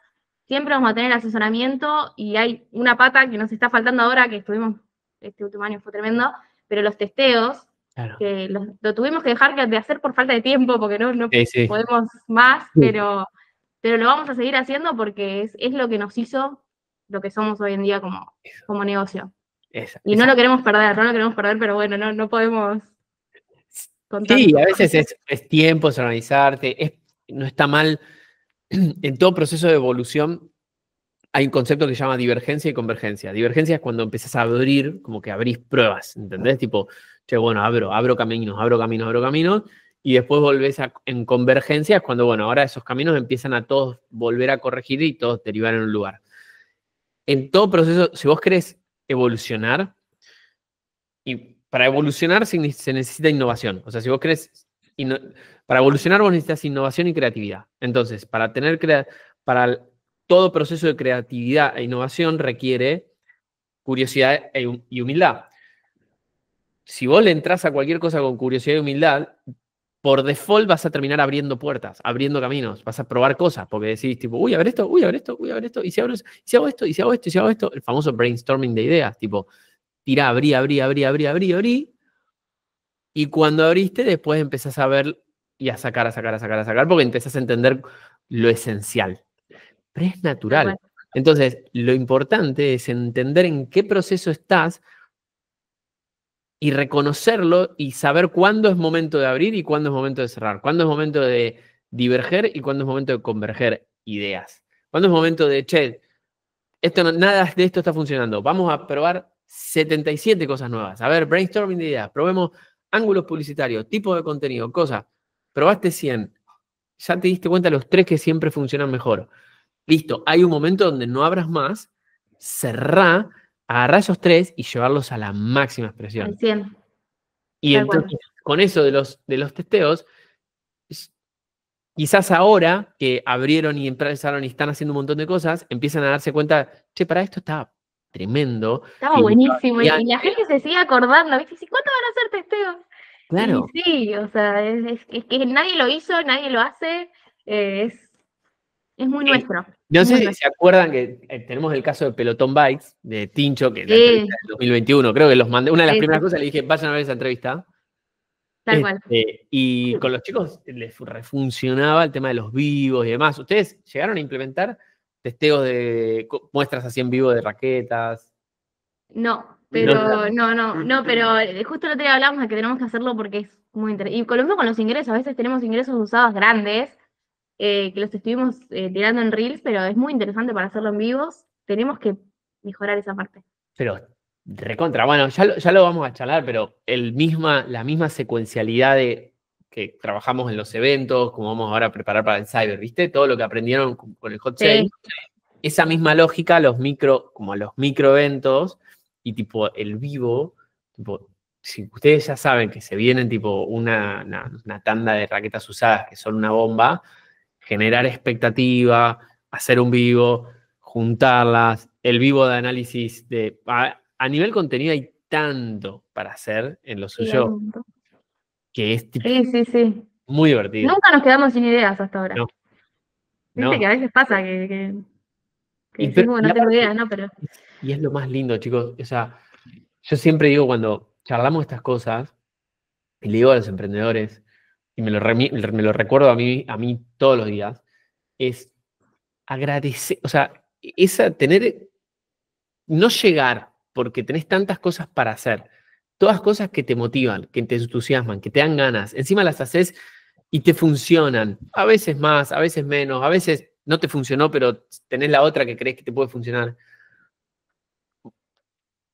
siempre vamos a tener asesoramiento y hay una pata que nos está faltando ahora, que estuvimos, este último año fue tremendo, pero los testeos, que lo tuvimos que dejar de hacer por falta de tiempo, porque no, podemos más, pero, pero lo vamos a seguir haciendo porque es, lo que nos hizo lo que somos hoy en día como, como negocio. y no lo queremos perder, no lo queremos perder, pero bueno, no, no podemos Sí, a veces es, tiempo, es organizarte, no está mal. <clears throat> En todo proceso de evolución hay un concepto que se llama divergencia y convergencia. Divergencia es cuando empiezas a abrir, como que abrís pruebas, ¿entendés? Tipo, che, bueno, abro, abro caminos, abro caminos, abro caminos, y después volvés a, en convergencia es cuando, bueno, ahora esos caminos empiezan a todos volver a corregir y todos derivar en un lugar. En todo proceso, si vos querés evolucionar, y para evolucionar se necesita innovación. O sea, si vos crees, para evolucionar vos necesitas innovación y creatividad. Entonces, para tener, para todo proceso de creatividad e innovación requiere curiosidad e y humildad. Si vos le entras a cualquier cosa con curiosidad y humildad, por default vas a terminar abriendo puertas, abriendo caminos, vas a probar cosas, porque decís tipo, uy, a ver esto, uy, a ver esto, uy, a ver esto, y si, y si hago esto, y si hago esto, y si hago esto, el famoso brainstorming de ideas, tipo, tirá, abrí, abrí, abrí, abrí, abrí, abrí. Y cuando abriste, después empezás a ver y a sacar, a sacar, a sacar, a sacar, porque empezás a entender lo esencial. Pero es natural. Entonces, lo importante es entender en qué proceso estás y reconocerlo y saber cuándo es momento de abrir y cuándo es momento de cerrar, cuándo es momento de diverger y cuándo es momento de converger ideas, cuándo es momento de, che, esto nada de esto está funcionando, vamos a probar 77 cosas nuevas. A ver, brainstorming de ideas, probemos ángulos publicitarios, tipo de contenido, cosas. Probaste 100, ya te diste cuenta los tres que siempre funcionan mejor. Listo, hay un momento donde no abras más, cerrá, agarrá esos tres y llevarlos a la máxima expresión. 100. Y entonces, con eso de los, de los testeos, quizás ahora que abrieron y empezaron y están haciendo un montón de cosas, empiezan a darse cuenta, che, para esto está tremendo. Estaba buenísimo. Y, la gente se sigue acordando. ¿Cuánto van a hacer testeos? Claro. sí, o sea, es, que nadie lo hizo, nadie lo hace. Eh, es, es muy eh, nuestro. No sé si se acuerdan que eh, tenemos el caso de Pelotón Bikes, de Tincho, que es la entrevista del 2021, creo que los mandé. Una de las primeras cosas le dije, vayan a ver esa entrevista. Tal cual. Este, y con los chicos les refuncionaba el tema de los vivos y demás. ¿Ustedes llegaron a implementar testeos de muestras así en vivo de raquetas. No, pero no, no, no, mm. pero eh, justo lo otro día hablamos de que tenemos que hacerlo porque es muy interesante. Y con con los ingresos, a veces tenemos ingresos usados grandes, eh, que los estuvimos eh, tirando en Reels, pero es muy interesante para hacerlo en vivos. Tenemos que mejorar esa parte. Pero recontra, bueno, ya lo, ya lo vamos a charlar, pero la misma secuencialidad de que trabajamos en los eventos, como vamos ahora a preparar para el cyber, ¿viste? Todo lo que aprendieron con, el hot sale. Esa misma lógica, los micro, como los micro eventos y tipo el vivo, tipo, si ustedes ya saben que se vienen tipo una, una, tanda de raquetas usadas que son una bomba, generar expectativa, hacer un vivo, juntarlas, el vivo de análisis de... A, a nivel contenido hay tanto para hacer en lo suyo que es muy divertido. Nunca nos quedamos sin ideas hasta ahora. No. Viste que a veces pasa que, y no ¿no? Pero... Y es lo más lindo, chicos. O sea, yo siempre digo cuando charlamos estas cosas, y le digo a los emprendedores, y me lo, me lo recuerdo a mí, a mí todos los días, es agradecer, o sea, esa tener, no llegar, porque tenés tantas cosas para hacer, todas cosas que te motivan, que te entusiasman, que te dan ganas. Encima las haces y te funcionan. A veces más, a veces menos, a veces no te funcionó, pero tenés la otra que crees que te puede funcionar.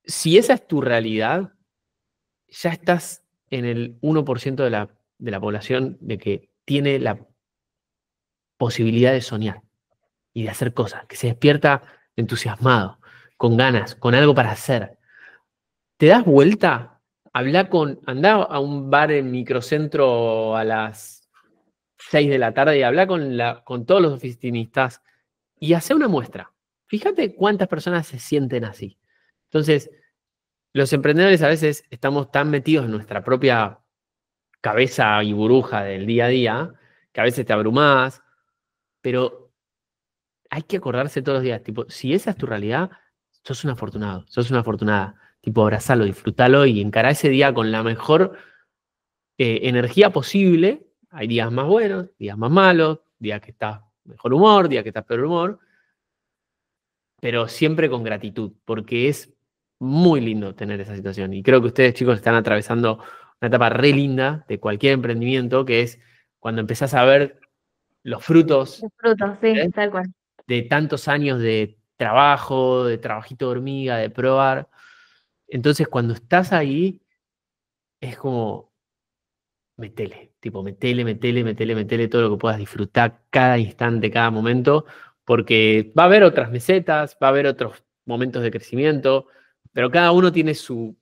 Si esa es tu realidad, ya estás en el 1% de la, de la población de que tiene la posibilidad de soñar y de hacer cosas, que se despierta entusiasmado, con ganas, con algo para hacer. ¿Te das vuelta Habla con, anda a un bar en microcentro a las 6 de la tarde y habla con, con todos los oficinistas y hace una muestra. Fíjate cuántas personas se sienten así. Entonces, los emprendedores a veces estamos tan metidos en nuestra propia cabeza y burbuja del día a día que a veces te abrumás, pero hay que acordarse todos los días, tipo, si esa es tu realidad, sos un afortunado, sos una afortunada. Tipo, abrazalo, disfrútalo y encarar ese día con la mejor eh, energía posible. Hay días más buenos, días más malos, días que estás mejor humor, días que estás peor humor, pero siempre con gratitud, porque es muy lindo tener esa situación. Y creo que ustedes, chicos, están atravesando una etapa re linda de cualquier emprendimiento, que es cuando empezás a ver los frutos. ¿eh? De tantos años de trabajo, de trabajito de hormiga, de probar. Entonces, cuando estás ahí, es como, metele, tipo, metele, metele, metele, metele todo lo que puedas disfrutar cada instante, cada momento, porque va a haber otras mesetas, va a haber otros momentos de crecimiento, pero cada uno tiene su,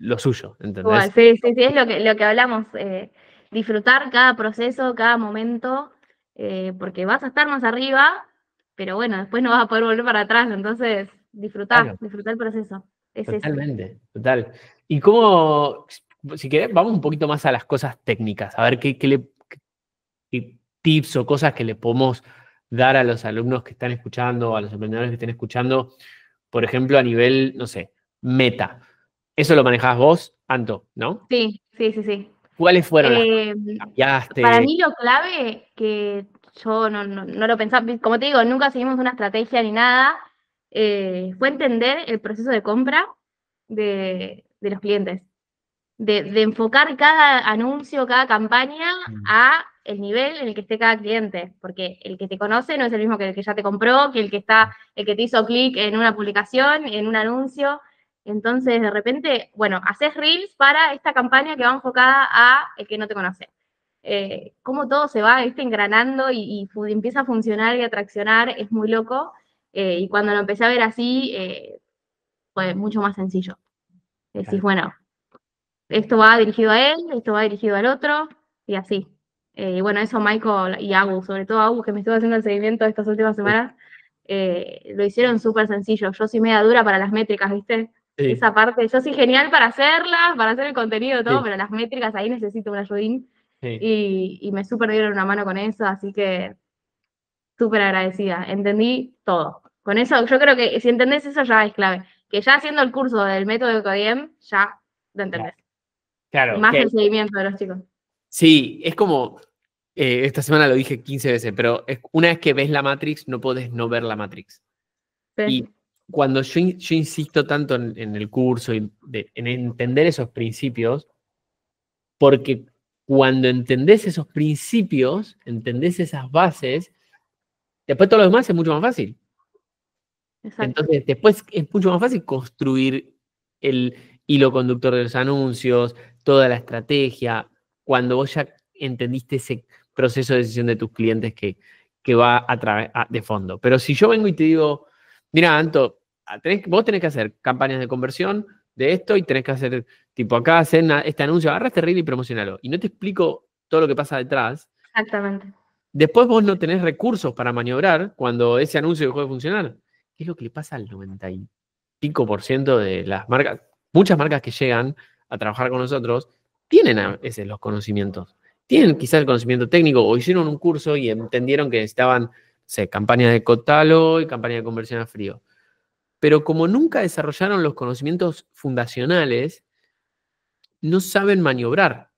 lo suyo, ¿entendés? sí, sí, sí, es lo que, hablamos, eh, disfrutar cada proceso, cada momento, eh, porque vas a estar más arriba, pero bueno, después no vas a poder volver para atrás, entonces disfrutar, disfrutar el proceso. Totalmente, total. Y cómo, si querés, vamos un poquito más a las cosas técnicas, a ver qué, tips o cosas que le podemos dar a los alumnos que están escuchando, a los emprendedores que estén escuchando, por ejemplo, a nivel, no sé, meta. Eso lo manejás vos, Anto, ¿no? Sí, sí, sí, sí. ¿Cuáles fueron? Eh, las para mí lo clave, que yo no, no lo pensaba, como te digo, nunca seguimos una estrategia ni nada, eh, fue entender el proceso de compra de, de los clientes, de, de, enfocar cada anuncio, cada campaña mm. a el nivel en el que esté cada cliente, porque el que te conoce no es el mismo que el que ya te compró, que el que está, el que te hizo clic en una publicación, en un anuncio. Entonces, de repente, bueno, haces reels para esta campaña que va enfocada a el que no te conoce. Eh, cómo todo se va ¿viste? engranando y, y empieza a funcionar y a traccionar, es muy loco. Eh, y cuando lo empecé a ver así, eh, fue mucho más sencillo. Decís, bueno, esto va dirigido a él, esto va dirigido al otro, y así. Eh, y bueno, eso Michael y Agus, sobre todo Agus, que me estuvo haciendo el seguimiento estas últimas semanas, eh, lo hicieron súper sencillo. Yo soy media dura para las métricas, ¿viste? Esa parte, yo soy genial para hacerlas, para hacer el contenido, todo, pero las métricas ahí necesito un ayudín. Y, y, me super dieron una mano con eso, así que súper agradecida. Entendí todo. Con eso, yo creo que si entendés eso ya es clave. Que ya haciendo el curso del método de CODIEM, ya lo entendés. Claro. Más el seguimiento de los chicos. Sí, es como, eh, esta semana lo dije 15 veces, pero una vez que ves la Matrix, no podés no ver la Matrix. Y cuando yo, insisto tanto en, el curso y en entender esos principios, porque cuando entendés esos principios, entendés esas bases, después todo lo demás es mucho más fácil. Entonces, después es mucho más fácil construir el hilo conductor de los anuncios, toda la estrategia, cuando vos ya entendiste ese proceso de decisión de tus clientes que, que va a, de fondo. Pero si yo vengo y te digo, mira, Anto, vos tenés que hacer campañas de conversión de esto y tenés que hacer, tipo, acá hacen este anuncio, agarra este y promocionalo. Y no te explico todo lo que pasa detrás. Exactamente. Después vos no tenés recursos para maniobrar cuando ese anuncio dejó de funcionar es lo que le pasa al 95% de las marcas? Muchas marcas que llegan a trabajar con nosotros tienen los conocimientos. Tienen quizás el conocimiento técnico o hicieron un curso y entendieron que estaban, sé, campaña de cotalo y campaña de conversión a frío. Pero como nunca desarrollaron los conocimientos fundacionales, no saben maniobrar.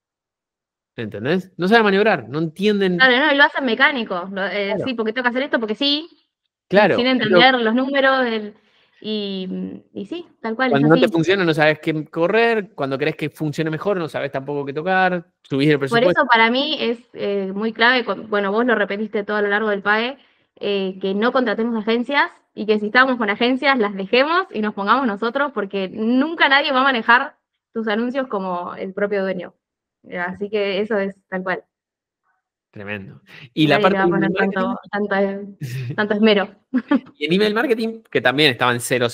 ¿Entendés? No saben maniobrar, no entienden. No, no, no, lo hacen mecánico. Eh, sí, porque tengo que hacer esto, porque sí. Sin entender los números, y, sí, tal cual. Cuando no te funciona, no sabes qué correr. Cuando crees que funcione mejor, no sabes tampoco qué tocar. Subís el presupuesto. Por eso, para mí es eh, muy clave. Bueno, vos lo repetiste todo a lo largo del PAE: eh, que no contratemos agencias y que si estamos con agencias, las dejemos y nos pongamos nosotros, porque nunca nadie va a manejar tus anuncios como el propio dueño. Así que eso es tal cual. Tremendo. Y la parte. de tanto, tanto, <laughs> esmero. <laughs> y en email marketing, que también estaba en cero,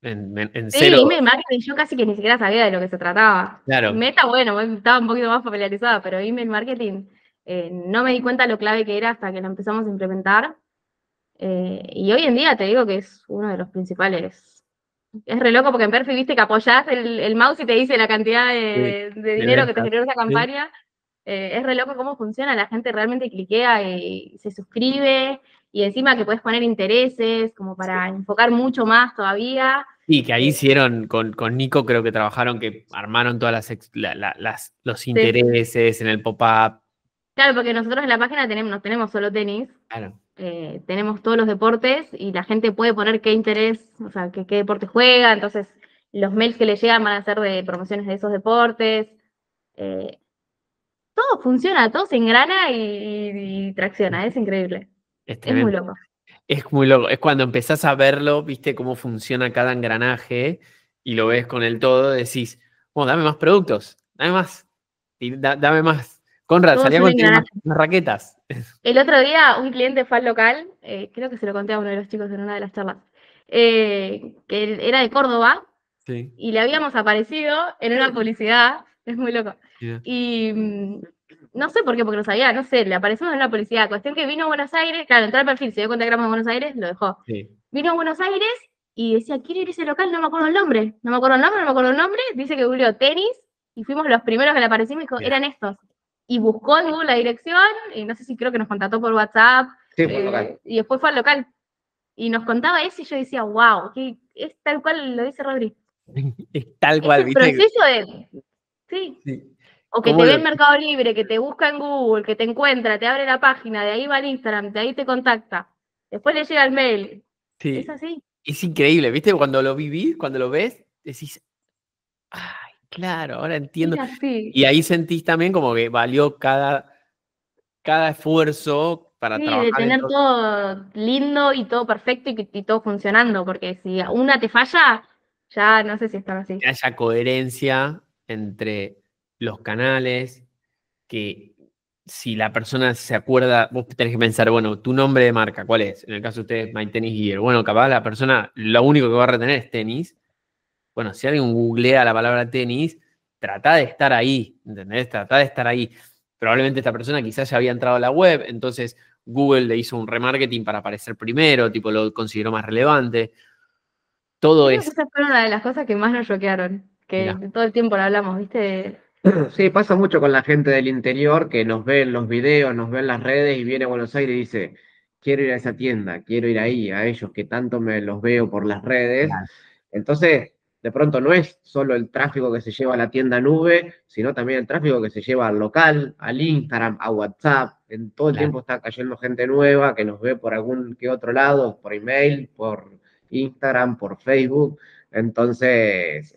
En, en, sí, email marketing, yo casi que ni siquiera sabía de lo que se trataba. Claro. Meta, bueno, estaba un poquito más familiarizada, pero email marketing eh, no me di cuenta lo clave que era hasta que lo empezamos a implementar. Eh, y hoy en día te digo que es uno de los principales. Es re loco porque en Perfi viste que apoyás el, mouse y te dice la cantidad de, dinero que te generó esa campaña. Eh, es re loco cómo funciona, la gente realmente cliquea y se suscribe, y encima que puedes poner intereses, como para enfocar mucho más todavía. Y que ahí eh, hicieron, con, Nico creo que trabajaron, que armaron todas las, los intereses en el pop-up. Claro, porque nosotros en la página tenemos, no tenemos solo tenis. Eh, tenemos todos los deportes y la gente puede poner qué interés, o sea, qué, qué deporte juega, entonces los mails que le llegan van a ser de promociones de esos deportes todo funciona, todo se engrana y, tracciona, es increíble. es muy loco. Es muy loco, es cuando empezás a verlo, viste cómo funciona cada engranaje y lo ves con el todo, decís, bueno, dame más productos, dame más, dame más. Conrad, salía con unas raquetas. <laughs> El otro día un cliente fue al local, eh, creo que se lo conté a uno de los chicos en una de las charlas, eh, que era de Córdoba, y le habíamos aparecido en una publicidad es muy loco. Y mm, no sé por qué, porque lo sabía, no sé, le aparecemos en la policía. Cuestión que vino a Buenos Aires, claro, entró al perfil, se dio cuenta que éramos de Buenos Aires, lo dejó. Vino a Buenos Aires y decía, quiero ir a ese local, no me acuerdo el nombre, no me acuerdo el nombre, no me acuerdo el nombre. Dice que Julio tenis y fuimos los primeros que le aparecimos y dijo, eran estos. Y buscó en la dirección y no sé si creo que nos contactó por WhatsApp. Sí, eh, local. Y después fue al local. Y nos contaba eso y yo decía, wow, que es tal cual lo dice Rodri. <laughs> Es tal cual, es el proceso de, Sí. O que te ve en Mercado Libre, que te busca en Google, que te encuentra, te abre la página, de ahí va al Instagram, de ahí te contacta. Después le llega el mail. Es así. Es increíble, ¿viste? Cuando lo vivís, cuando lo ves, decís, ay, claro, ahora entiendo. Y ahí sentís también como que valió cada, cada esfuerzo, para sí, tener todo lindo y todo perfecto y, todo funcionando, porque si una te falla, ya no sé si están así. Que haya coherencia entre los canales, que si la persona se acuerda, vos tenés que pensar, bueno, tu nombre de marca, ¿cuál es? En el caso de ustedes, My Tennis Gear. Bueno, capaz la persona, lo único que va a retener es tenis. Bueno, si alguien googlea la palabra tenis, trata de estar ahí, ¿entendés? Trata de estar ahí. Probablemente esta persona quizás ya había entrado a la web, entonces Google le hizo un remarketing para aparecer primero, tipo lo consideró más relevante. Todo eso. Esa fue una de las cosas que más nos choquearon que todo el tiempo lo hablamos, ¿viste? <clears throat> Sí, pasa mucho con la gente del interior que nos ve en los videos, nos ve en las redes y viene a Buenos Aires y dice, quiero ir a esa tienda, quiero ir ahí, a ellos que tanto me los veo por las redes. Entonces, de pronto no es solo el tráfico que se lleva a la tienda nube, sino también el tráfico que se lleva al local, al Instagram, a WhatsApp. En todo el tiempo está cayendo gente nueva que nos ve por algún que otro lado, por email, por Instagram, por Facebook. Entonces,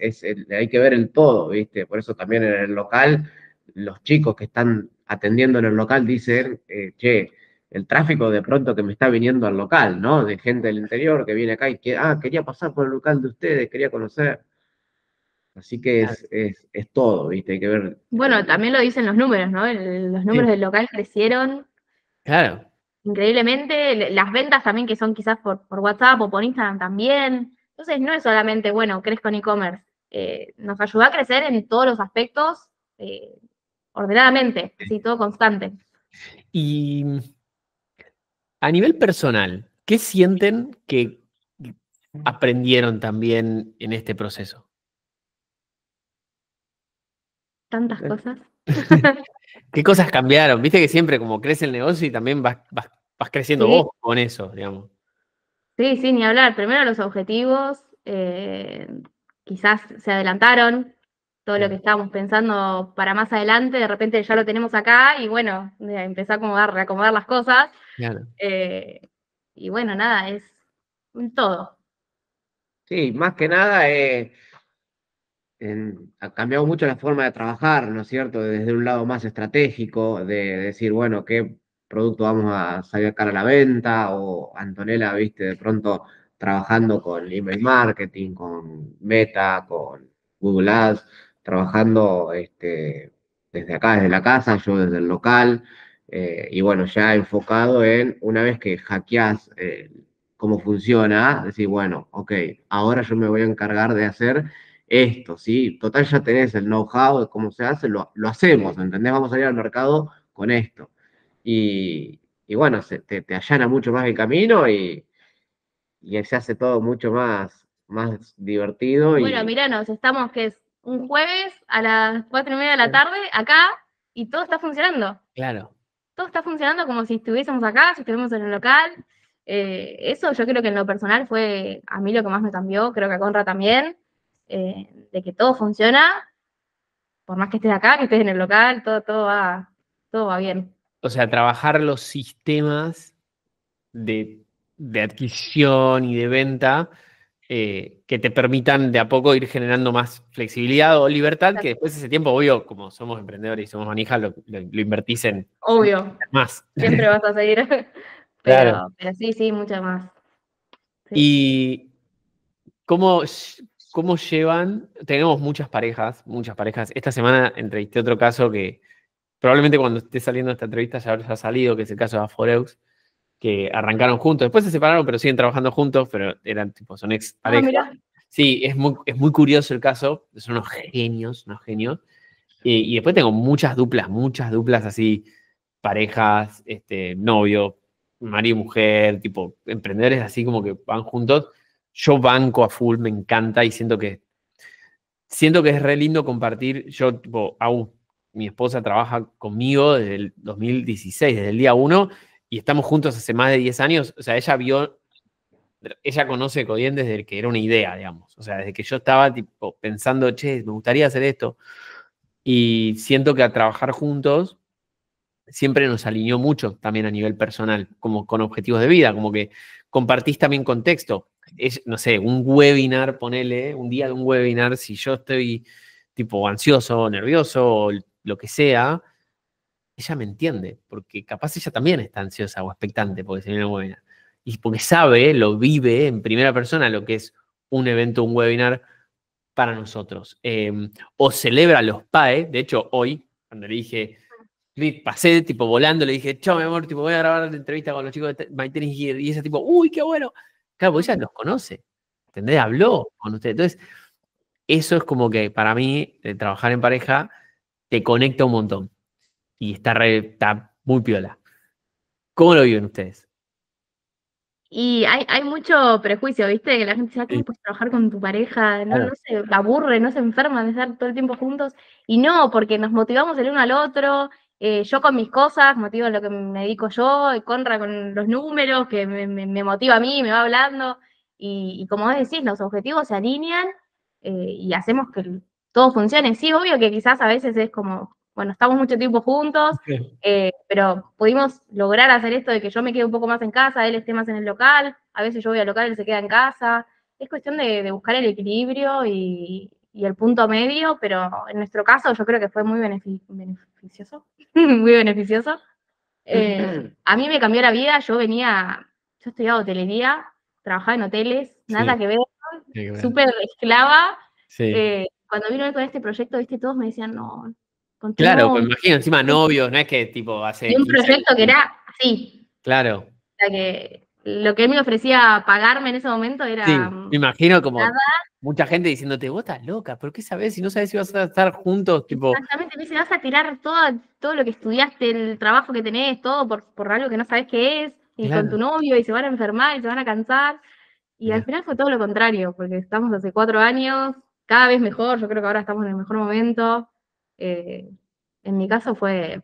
hay que ver el todo, ¿viste? Por eso también en el local, los chicos que están atendiendo en el local dicen, eh, che, el tráfico de pronto que me está viniendo al local, ¿no? De gente del interior que viene acá y que, ah, quería pasar por el local de ustedes, quería conocer. Así que es, todo, ¿viste? Hay que ver. Bueno, eh, también lo dicen los números, ¿no? los números del local crecieron. Claro. Increíblemente. Las ventas también que son quizás por WhatsApp o por Instagram también. Entonces no es solamente, bueno, crezco en e-commerce, eh, nos ayuda a crecer en todos los aspectos eh, ordenadamente, así todo constante. Y a nivel personal, ¿qué sienten que aprendieron también en este proceso? Tantas eh. cosas. <laughs> ¿Qué cosas cambiaron? Viste que siempre como crece el negocio y también vas, vas, creciendo vos con eso, digamos. Sí, sí, ni hablar. Primero los objetivos, eh, quizás se adelantaron, todo lo que estábamos pensando para más adelante, de repente ya lo tenemos acá y bueno, empezó a acomodar, las cosas. Eh, y bueno, nada, es todo. Sí, más que nada eh, ha cambiado mucho la forma de trabajar, ¿no es cierto? Desde un lado más estratégico, de decir, bueno, qué producto vamos a salir a la venta, o Antonella, viste, de pronto trabajando con email marketing, con Meta, con Google Ads, trabajando este, desde acá, desde la casa, yo desde el local, eh, y bueno, ya enfocado en una vez que hackeas eh, cómo funciona, decir, bueno, ok, ahora yo me voy a encargar de hacer esto, ¿sí? Total, ya tenés el know-how de cómo se hace, lo, lo hacemos, ¿entendés? Vamos a ir al mercado con esto y, bueno, te, allana mucho más el camino y, y se hace todo mucho más, más divertido. Y... Bueno, miranos, estamos que es un jueves a las cuatro y media de la tarde acá y todo está funcionando. Claro. Todo está funcionando como si estuviésemos acá, si estuviésemos en el local. Eh, eso yo creo que en lo personal fue a mí lo que más me cambió, creo que a Conra también, eh, de que todo funciona, por más que estés acá, que estés en el local, todo, todo, va, todo va bien o sea, trabajar los sistemas de, adquisición y de venta eh, que te permitan de a poco ir generando más flexibilidad o libertad, que después de ese tiempo, obvio, como somos emprendedores y somos manijas, lo, invertís en obvio. más. Siempre vas a seguir. <laughs> <laughs> Pero, sí, sí, mucha más. Y cómo, cómo llevan, tenemos muchas parejas, muchas parejas. Esta semana entrevisté otro caso que, probablemente cuando esté saliendo esta entrevista ya habrá salido, que es el caso de Aforex, que arrancaron juntos, después se separaron, pero siguen trabajando juntos, pero eran tipo, son ex ah, parejas. sí, es muy, curioso el caso, son unos genios, unos genios. Y, después tengo muchas duplas, muchas duplas así, parejas, este, novio, marido y mujer, tipo, emprendedores así como que van juntos. Yo banco a full, me encanta y siento que siento que es re lindo compartir. Yo tipo, mi esposa trabaja conmigo desde el 2016, desde el día 1, y estamos juntos hace más de 10 años. O sea, ella vio, ella conoce Codien desde que era una idea, digamos. O sea, desde que yo estaba tipo, pensando, che, me gustaría hacer esto. Y siento que a trabajar juntos siempre nos alineó mucho también a nivel personal, como con objetivos de vida, como que compartís también contexto. no sé, un webinar, ponele, un día de un webinar, si yo estoy tipo ansioso, nervioso, lo que sea, ella me entiende, porque capaz ella también está ansiosa o expectante porque se viene un webinar. Y porque sabe, lo vive en primera persona lo que es un evento, un webinar para nosotros. Em, o celebra los PAE, de hecho hoy, cuando le dije, pasé tipo volando, le dije, chao mi amor, tipo, voy a grabar la entrevista con los chicos de My Tennis Gear, y ese tipo, uy, qué bueno. Claro, porque ella los conoce, ¿entendés? Habló con ustedes. Entonces, eso es como que para mí, trabajar en pareja, conecta un montón. Y está, está muy piola. ¿Cómo lo viven ustedes? Y hay, mucho prejuicio, ¿viste? Que la gente dice, ah, ¿cómo puedes trabajar con tu pareja? No, se aburre, no se enferma de estar todo el tiempo juntos. Y no, porque nos motivamos el uno al otro. Eh, yo con mis cosas, motivo lo que me dedico yo, Conra con los números, que me, motiva a mí, me va hablando. Y, como vos decís, los objetivos se alinean eh, y hacemos que, todo funcione. Sí, obvio que quizás a veces es como, bueno, estamos mucho tiempo juntos, eh, pero pudimos lograr hacer esto de que yo me quede un poco más en casa, él esté más en el local, a veces yo voy al local, él se queda en casa. Es cuestión de, buscar el equilibrio y, el punto medio, pero en nuestro caso yo creo que fue muy beneficioso, <laughs> muy beneficioso. Eh, a mí me cambió la vida, yo venía, yo estudiaba hotelería, trabajaba en hoteles, nada que ver, súper esclava. Sí. Eh, cuando vino con este proyecto, viste, todos me decían, no. Claro, pues imagino, encima novios, no es que tipo hace. Y un proyecto que era así. Claro. O sea que lo que él me ofrecía pagarme en ese momento era. Sí, me imagino como mucha gente diciéndote, vos estás loca, ¿por qué sabes si no sabes si vas a estar juntos? Tipo... Exactamente, me dice, vas a tirar todo, todo lo que estudiaste, el trabajo que tenés, todo por, por algo que no sabes qué es, y con tu novio, y se van a enfermar, y se van a cansar. Y al final fue todo lo contrario, porque estamos hace cuatro años, cada vez mejor, yo creo que ahora estamos en el mejor momento. Eh, en mi caso fue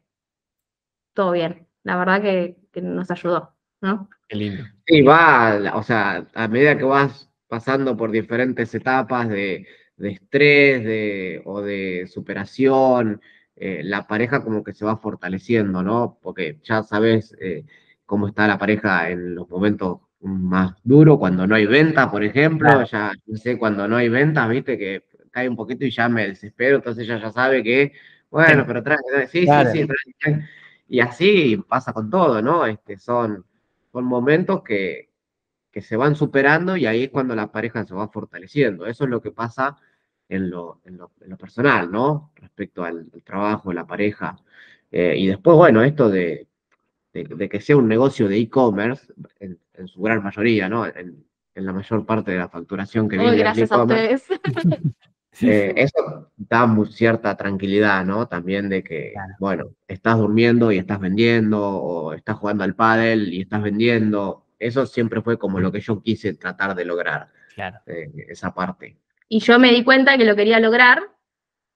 todo bien, la verdad que, nos ayudó, ¿no? Qué lindo. Sí, va, o sea, a medida que vas pasando por diferentes etapas de, estrés o de superación, eh, la pareja como que se va fortaleciendo, ¿no? Porque ya sabes eh, cómo está la pareja en los momentos más duro cuando no hay ventas, por ejemplo, ya no sé, cuando no hay ventas, viste, que cae un poquito y ya me desespero, entonces ella ya sabe que, bueno, pero trae, sí, sí, sí, trae, y así pasa con todo, ¿no? Este, son, son momentos que, que se van superando y ahí es cuando la pareja se va fortaleciendo, eso es lo que pasa en lo, en lo, personal, ¿no? Respecto al, trabajo, la pareja, eh, y después, bueno, esto de de, que sea un negocio de e-commerce, en, su gran mayoría, ¿no? En, la mayor parte de la facturación que viene gracias e-commerce. A ustedes. <laughs> Eh, eso da muy cierta tranquilidad, ¿no? También de que, bueno, estás durmiendo y estás vendiendo, o estás jugando al pádel y estás vendiendo. Eso siempre fue como lo que yo quise tratar de lograr. Claro. Eh, esa parte. Y yo me di cuenta que lo quería lograr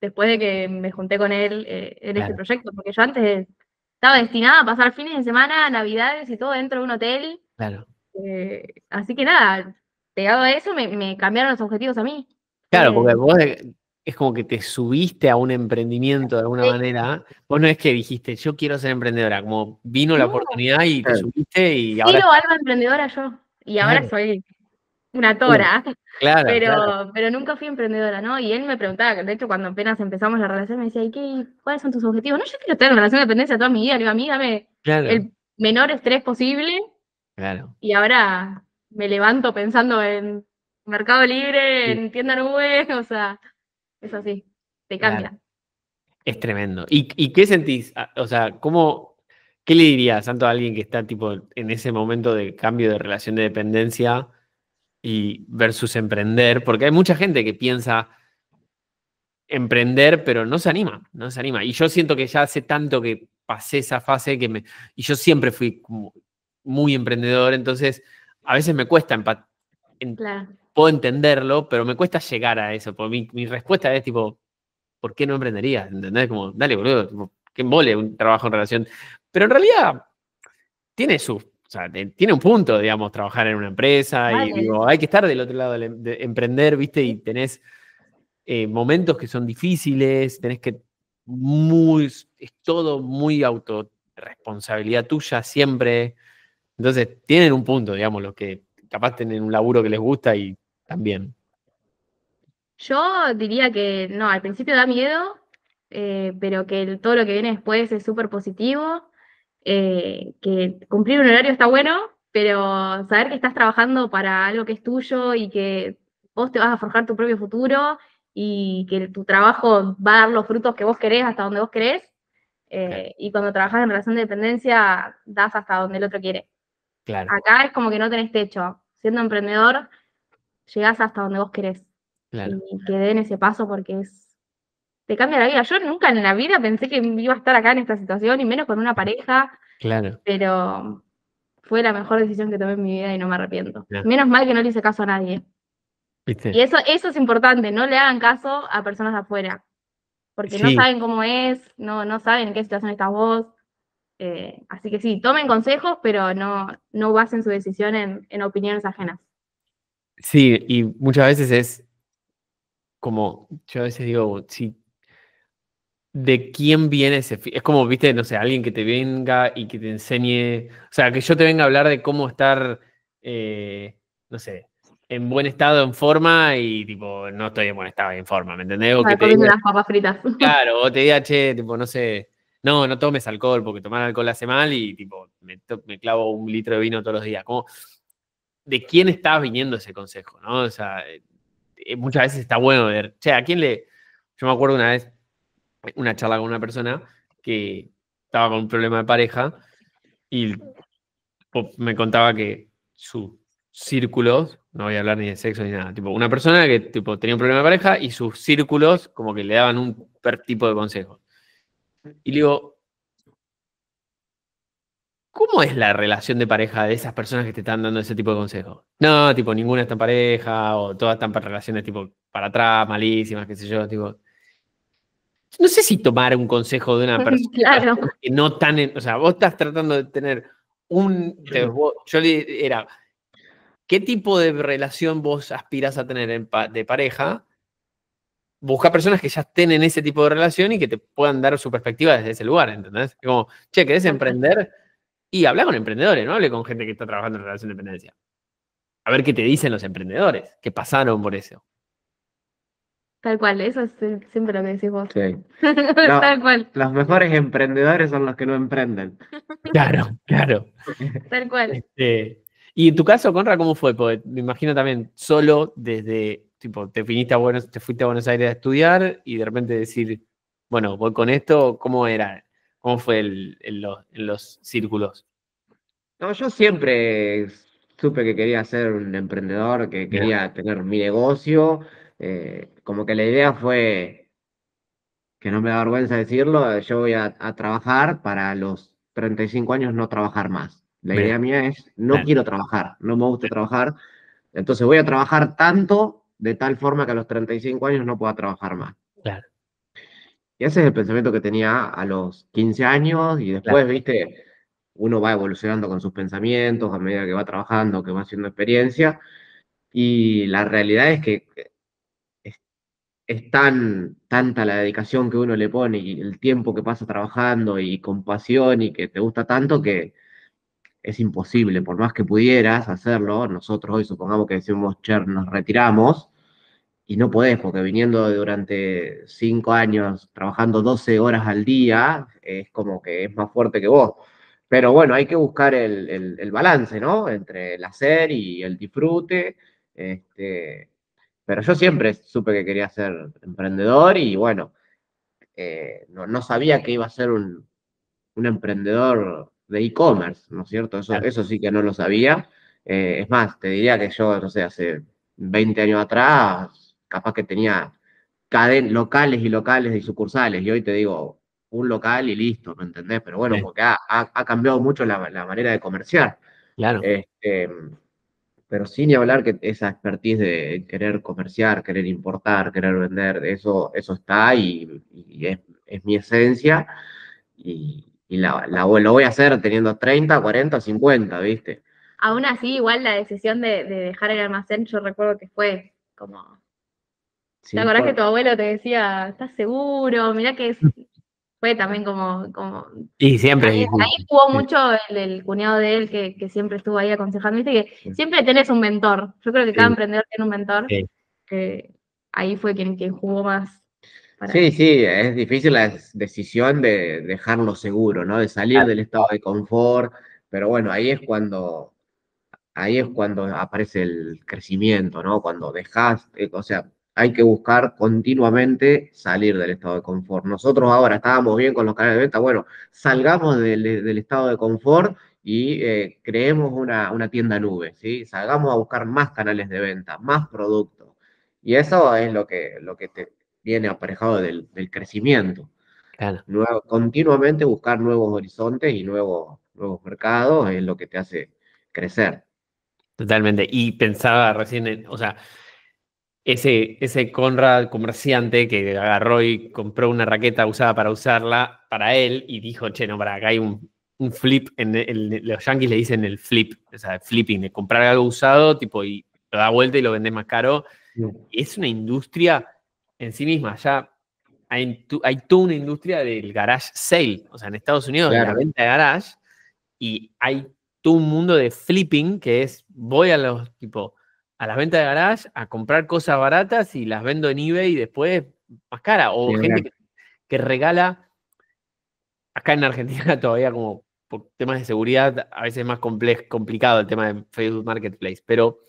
después de que me junté con él eh, en este proyecto, porque yo antes estaba destinada a pasar fines de semana, navidades y todo dentro de un hotel. Claro. Eh, así que nada, pegado a eso me, cambiaron los objetivos a mí. Claro, porque eh, vos es como que te subiste a un emprendimiento de alguna manera. Vos no es que dijiste, yo quiero ser emprendedora, como vino la oportunidad y te subiste y ahora... Quiero algo emprendedora yo, y ahora soy una uh, tora. pero, pero nunca fui emprendedora, ¿no? Y él me preguntaba, de hecho, cuando apenas empezamos la relación, me decía, qué, cuáles son tus objetivos? No, yo quiero estar en relación de dependencia toda mi vida. digo, el menor estrés posible. Claro. Y ahora me levanto pensando en Mercado Libre, en tienda nube, <laughs> o sea, eso sí, te cambia. Es tremendo. ¿Y, qué sentís? Ah, o sea, ¿cómo, ¿Qué le dirías Santo, a alguien que está tipo en ese momento de cambio de relación de dependencia y versus emprender, porque hay mucha gente que piensa emprender, pero no se anima, no se anima. Y yo siento que ya hace tanto que pasé esa fase que me... Y yo siempre fui muy emprendedor, entonces a veces me cuesta Puedo entenderlo, pero me cuesta llegar a eso. por mi, respuesta es tipo, ¿por qué no emprenderías? ¿Entendés? Como, dale, boludo, mole un trabajo en relación. Pero en realidad tiene su o sea, tiene un punto, digamos, trabajar en una empresa y digo, hay que estar del otro lado em, de, emprender, ¿viste? Y tenés eh, momentos que son difíciles, tenés que muy, es todo muy autorresponsabilidad tuya siempre. Entonces, tienen un punto, digamos, los que capaz tienen un laburo que les gusta y también. Yo diría que no, al principio da miedo, eh, pero que todo lo que viene después es súper positivo. Eh, que cumplir un horario está bueno, pero saber que estás trabajando para algo que es tuyo y que vos te vas a forjar tu propio futuro y que tu trabajo va a dar los frutos que vos querés hasta donde vos querés. Eh, y cuando trabajas en relación de dependencia, das hasta donde el otro quiere. Acá es como que no tenés techo. Siendo emprendedor, llegás hasta donde vos querés. Claro. Y que den ese paso porque es te cambia la vida. Yo nunca en la vida pensé que iba a estar acá en esta situación, y menos con una pareja. Claro. Pero fue la mejor decisión que tomé en mi vida y no me arrepiento. Menos mal que no le hice caso a nadie. ¿Viste? Y eso, eso es importante, no le hagan caso a personas de afuera. Porque no saben cómo es, no, no saben en qué situación estás vos. Eh, así que sí, tomen consejos, pero no, no basen su decisión en, en opiniones ajenas. Sí, y muchas veces es como, yo a veces digo, sí de quién viene ese Es como, viste, no sé, alguien que te venga y que te enseñe, o sea, que yo te venga a hablar de cómo estar, eh, no sé, en buen estado, en forma, y tipo, no estoy en buen estado, en forma, ¿me entendés? O ah, que te diga, papas fritas. <laughs> Claro, o te diga, che, tipo, no sé, no, no tomes alcohol, porque tomar alcohol hace mal y tipo, me, clavo un litro de vino todos los días. ¿de quién estás viniendo ese consejo? ¿no? O sea, eh, muchas veces está bueno ver, che, ¿a quién le... Yo me acuerdo una vez, una charla con una persona que estaba con un problema de pareja y pues, me contaba que sus círculos, no voy a hablar ni de sexo ni nada, tipo, una persona que tenía un problema de pareja y sus círculos como que le daban un tipo de consejo. Y le digo, ¿cómo es la relación de pareja de esas personas que te están dando ese tipo de consejo? No, tipo, ninguna está en pareja o todas están para relaciones tipo para atrás, malísimas, qué sé yo, tipo no sé si tomar un consejo de una <laughs> persona que no tan, o sea, vos estás tratando de tener un, yo le, era, ¿qué tipo de relación vos aspiras a tener de pareja? Busca personas que ya estén en ese tipo de relación y que te puedan dar su perspectiva desde ese lugar, ¿entendés? Como, che, ¿querés emprender? Y habla con emprendedores, no hable con gente que está trabajando en relación de dependencia. A ver qué te dicen los emprendedores que pasaron por eso. Tal cual, eso es siempre lo que decís vos. Sí. <laughs> Tal cual. Los mejores emprendedores son los que no emprenden. <laughs> Claro, claro. Tal cual. Este, y en tu caso, Conra, ¿cómo fue? me imagino también solo desde, tipo, te, viniste a Buenos, te fuiste a Buenos Aires a estudiar y de repente decir, bueno, voy con esto, ¿cómo era? ¿Cómo fue el, los, en los círculos? No, yo siempre supe que quería ser un emprendedor, que quería tener mi negocio eh, como que la idea fue, que no me da vergüenza decirlo, yo voy a, trabajar para los 35 años no trabajar más. La idea mía es, no quiero trabajar, no me gusta trabajar, entonces voy a trabajar tanto de tal forma que a los 35 años no pueda trabajar más. Y ese es el pensamiento que tenía a los 15 años y después, viste, uno va evolucionando con sus pensamientos a medida que va trabajando, que va haciendo experiencia. Y la realidad es que eh, es tan tanta la dedicación que uno le pone y el tiempo que pasa trabajando y con pasión y que te gusta tanto que es imposible, por más que pudieras hacerlo, nosotros hoy supongamos que decimos, Cher, nos retiramos y no podés, porque viniendo durante cinco años trabajando 12 horas al día, es como que es más fuerte que vos. Pero bueno, hay que buscar el, el balance, ¿no? Entre el hacer y el disfrute. Este, pero yo siempre supe que quería ser emprendedor y bueno, eh, no, sabía que iba a ser un, un emprendedor de e-commerce, ¿no es cierto? Eso, sí que no lo sabía. Eh, es más, te diría que yo, no sé, hace 20 años atrás, capaz que tenía locales y locales y sucursales, y hoy te digo un local y listo, ¿me entendés? Pero bueno, porque ha, cambiado mucho la, manera de comerciar. Claro. Este, pero sin ni hablar que esa expertise de querer comerciar, querer importar, querer vender, eso, eso está y, es, mi esencia y, la, lo voy a hacer teniendo 30, 40, 50, ¿viste? Aún así, igual la decisión de, dejar el almacén, yo recuerdo que fue como... ¿Te acordás que tu abuelo te decía, estás seguro? Mirá que es, también como... como y siempre. Ahí, jugó mucho el, cuñado de él que, siempre estuvo ahí aconsejando, que siempre tenés un mentor, yo creo que cada emprendedor tiene un mentor, que ahí fue quien, quien jugó más. sí, sí, es difícil la decisión de dejarlo seguro, ¿no? De salir del estado de confort, pero bueno, ahí es cuando ahí es cuando aparece el crecimiento, ¿no? Cuando dejas, o sea, hay que buscar continuamente salir del estado de confort. Nosotros ahora estábamos bien con los canales de venta, bueno, salgamos del, estado de confort y eh, creemos una, una, tienda nube, ¿sí? Salgamos a buscar más canales de venta, más productos. Y eso es lo que, lo que te viene aparejado del, crecimiento. continuamente buscar nuevos horizontes y nuevos, nuevos mercados es lo que te hace crecer. Totalmente. Y pensaba recién, o sea, ese, ese Conrad comerciante que agarró y compró una raqueta usada para usarla para él y dijo, che, no, para acá hay un, flip, en los yankees le dicen el flip, o sea, flipping, de comprar algo usado, tipo, y lo da vuelta y lo vende más caro. es una industria en sí misma, ya hay, toda una industria del garage sale, o sea, en Estados Unidos la venta de garage, y hay todo un mundo de flipping que es, voy a los, tipo, a las ventas de garage a comprar cosas baratas y las vendo en eBay y después más cara. O gente que, regala acá en Argentina <laughs> todavía como por temas de seguridad, a veces es más complejo, complicado el tema de Facebook Marketplace, pero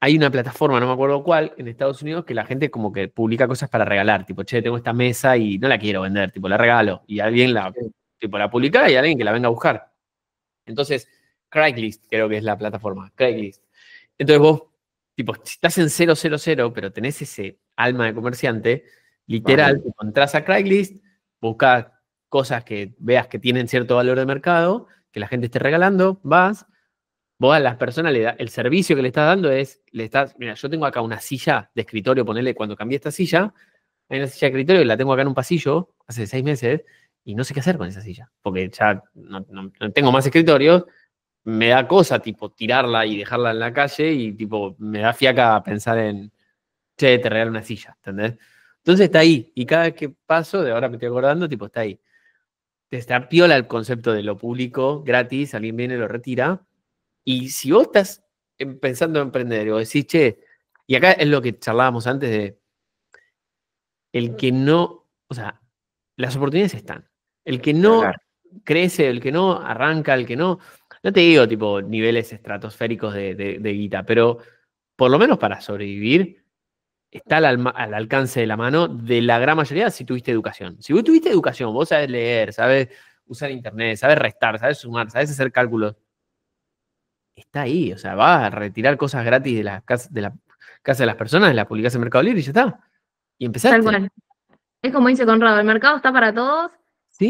hay una plataforma, no me acuerdo cuál, en Estados Unidos que la gente como que publica cosas para regalar, tipo, che, tengo esta mesa y no la quiero vender, tipo, la regalo y alguien la, tipo, la publica y alguien que la venga a buscar. Entonces, Craigslist creo que es la plataforma, Craigslist. Entonces vos si estás en 000, pero tenés ese alma de comerciante, literal, te entras a Craigslist, buscas cosas que veas que tienen cierto valor de mercado, que la gente esté regalando, vas, vos a las personas, le el servicio que le estás dando es, le estás, mira, yo tengo acá una silla de escritorio, ponele, cuando cambié esta silla, hay una silla de escritorio, la tengo acá en un pasillo, hace seis meses, y no sé qué hacer con esa silla, porque ya no, no tengo más escritorios, me da cosa, tipo, tirarla y dejarla en la calle y, tipo, me da fiaca pensar en, che, te regalo una silla, ¿entendés? Entonces está ahí, y cada que paso, de ahora me estoy acordando, tipo, está ahí. Está piola el concepto de lo público, gratis, alguien viene, lo retira, y si vos estás em, pensando en emprender, o decís, che, y acá es lo que charlábamos antes de, el que no, o sea, las oportunidades están, el que no crece, el que no arranca, el que no, no te digo tipo niveles estratosféricos de, de, guita, pero por lo menos para sobrevivir, está al, alcance de la mano de la gran mayoría si tuviste educación. Si vos tuviste educación, vos sabes leer, sabes usar internet, sabes restar, sabes sumar, sabes hacer cálculos, está ahí. O sea, vas a retirar cosas gratis de la casa de, la casa de las personas, las publicás en Mercado Libre y ya está. Y empezaste. Es como dice Conrado, el mercado está para todos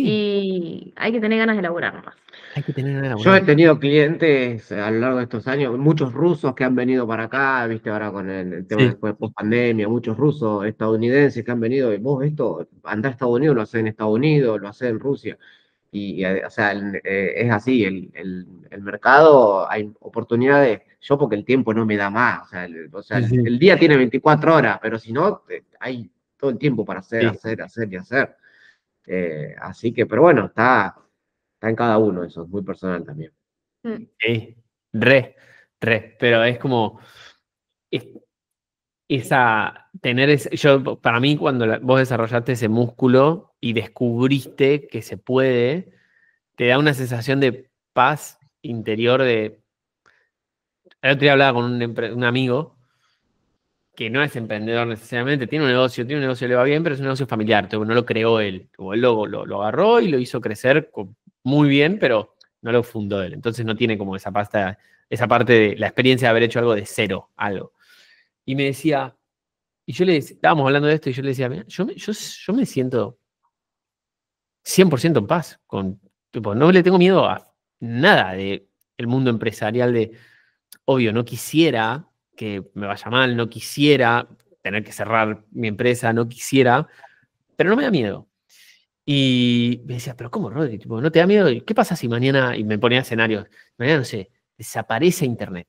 y hay que tener ganas de elaborar más Yo he tenido clientes a lo largo de estos años, muchos rusos que han venido para acá, viste ahora con el, tema de después post pandemia, muchos rusos estadounidenses que han venido, y vos esto, anda a Estados Unidos, lo hacen en Estados Unidos, lo haces en Rusia. Y, eh, o sea, eh, es así, el, el, mercado, hay oportunidades, yo porque el tiempo no me da más, o sea, el, día tiene 24 horas, pero si no, eh, hay todo el tiempo para hacer, hacer, hacer y hacer. Eh, así que, pero bueno, está, está en cada uno eso, es muy personal también. Mm. Sí, re, re, pero es como esa, tener para mí cuando vos desarrollaste ese músculo y descubriste que se puede, te da una sensación de paz interior de... El otro día hablaba con un, un amigo que no es emprendedor necesariamente, tiene un negocio, tiene un negocio le va bien, pero es un negocio familiar, no lo creó él, o él lo, agarró y lo hizo crecer muy bien, pero no lo fundó él. Entonces no tiene como esa pasta, esa parte de la experiencia de haber hecho algo de cero, algo. Y me decía, y yo le decía, estábamos hablando de esto y yo le decía, yo, me, yo, me siento 100% en paz, con, no le tengo miedo a nada del el mundo empresarial de, obvio, no quisiera que me vaya mal, no quisiera tener que cerrar mi empresa, no quisiera, pero no me da miedo. Y me decía, pero ¿cómo, Rodri? ¿No te da miedo? ¿Qué pasa si mañana, y me ponía escenarios, mañana, no sé, desaparece Internet?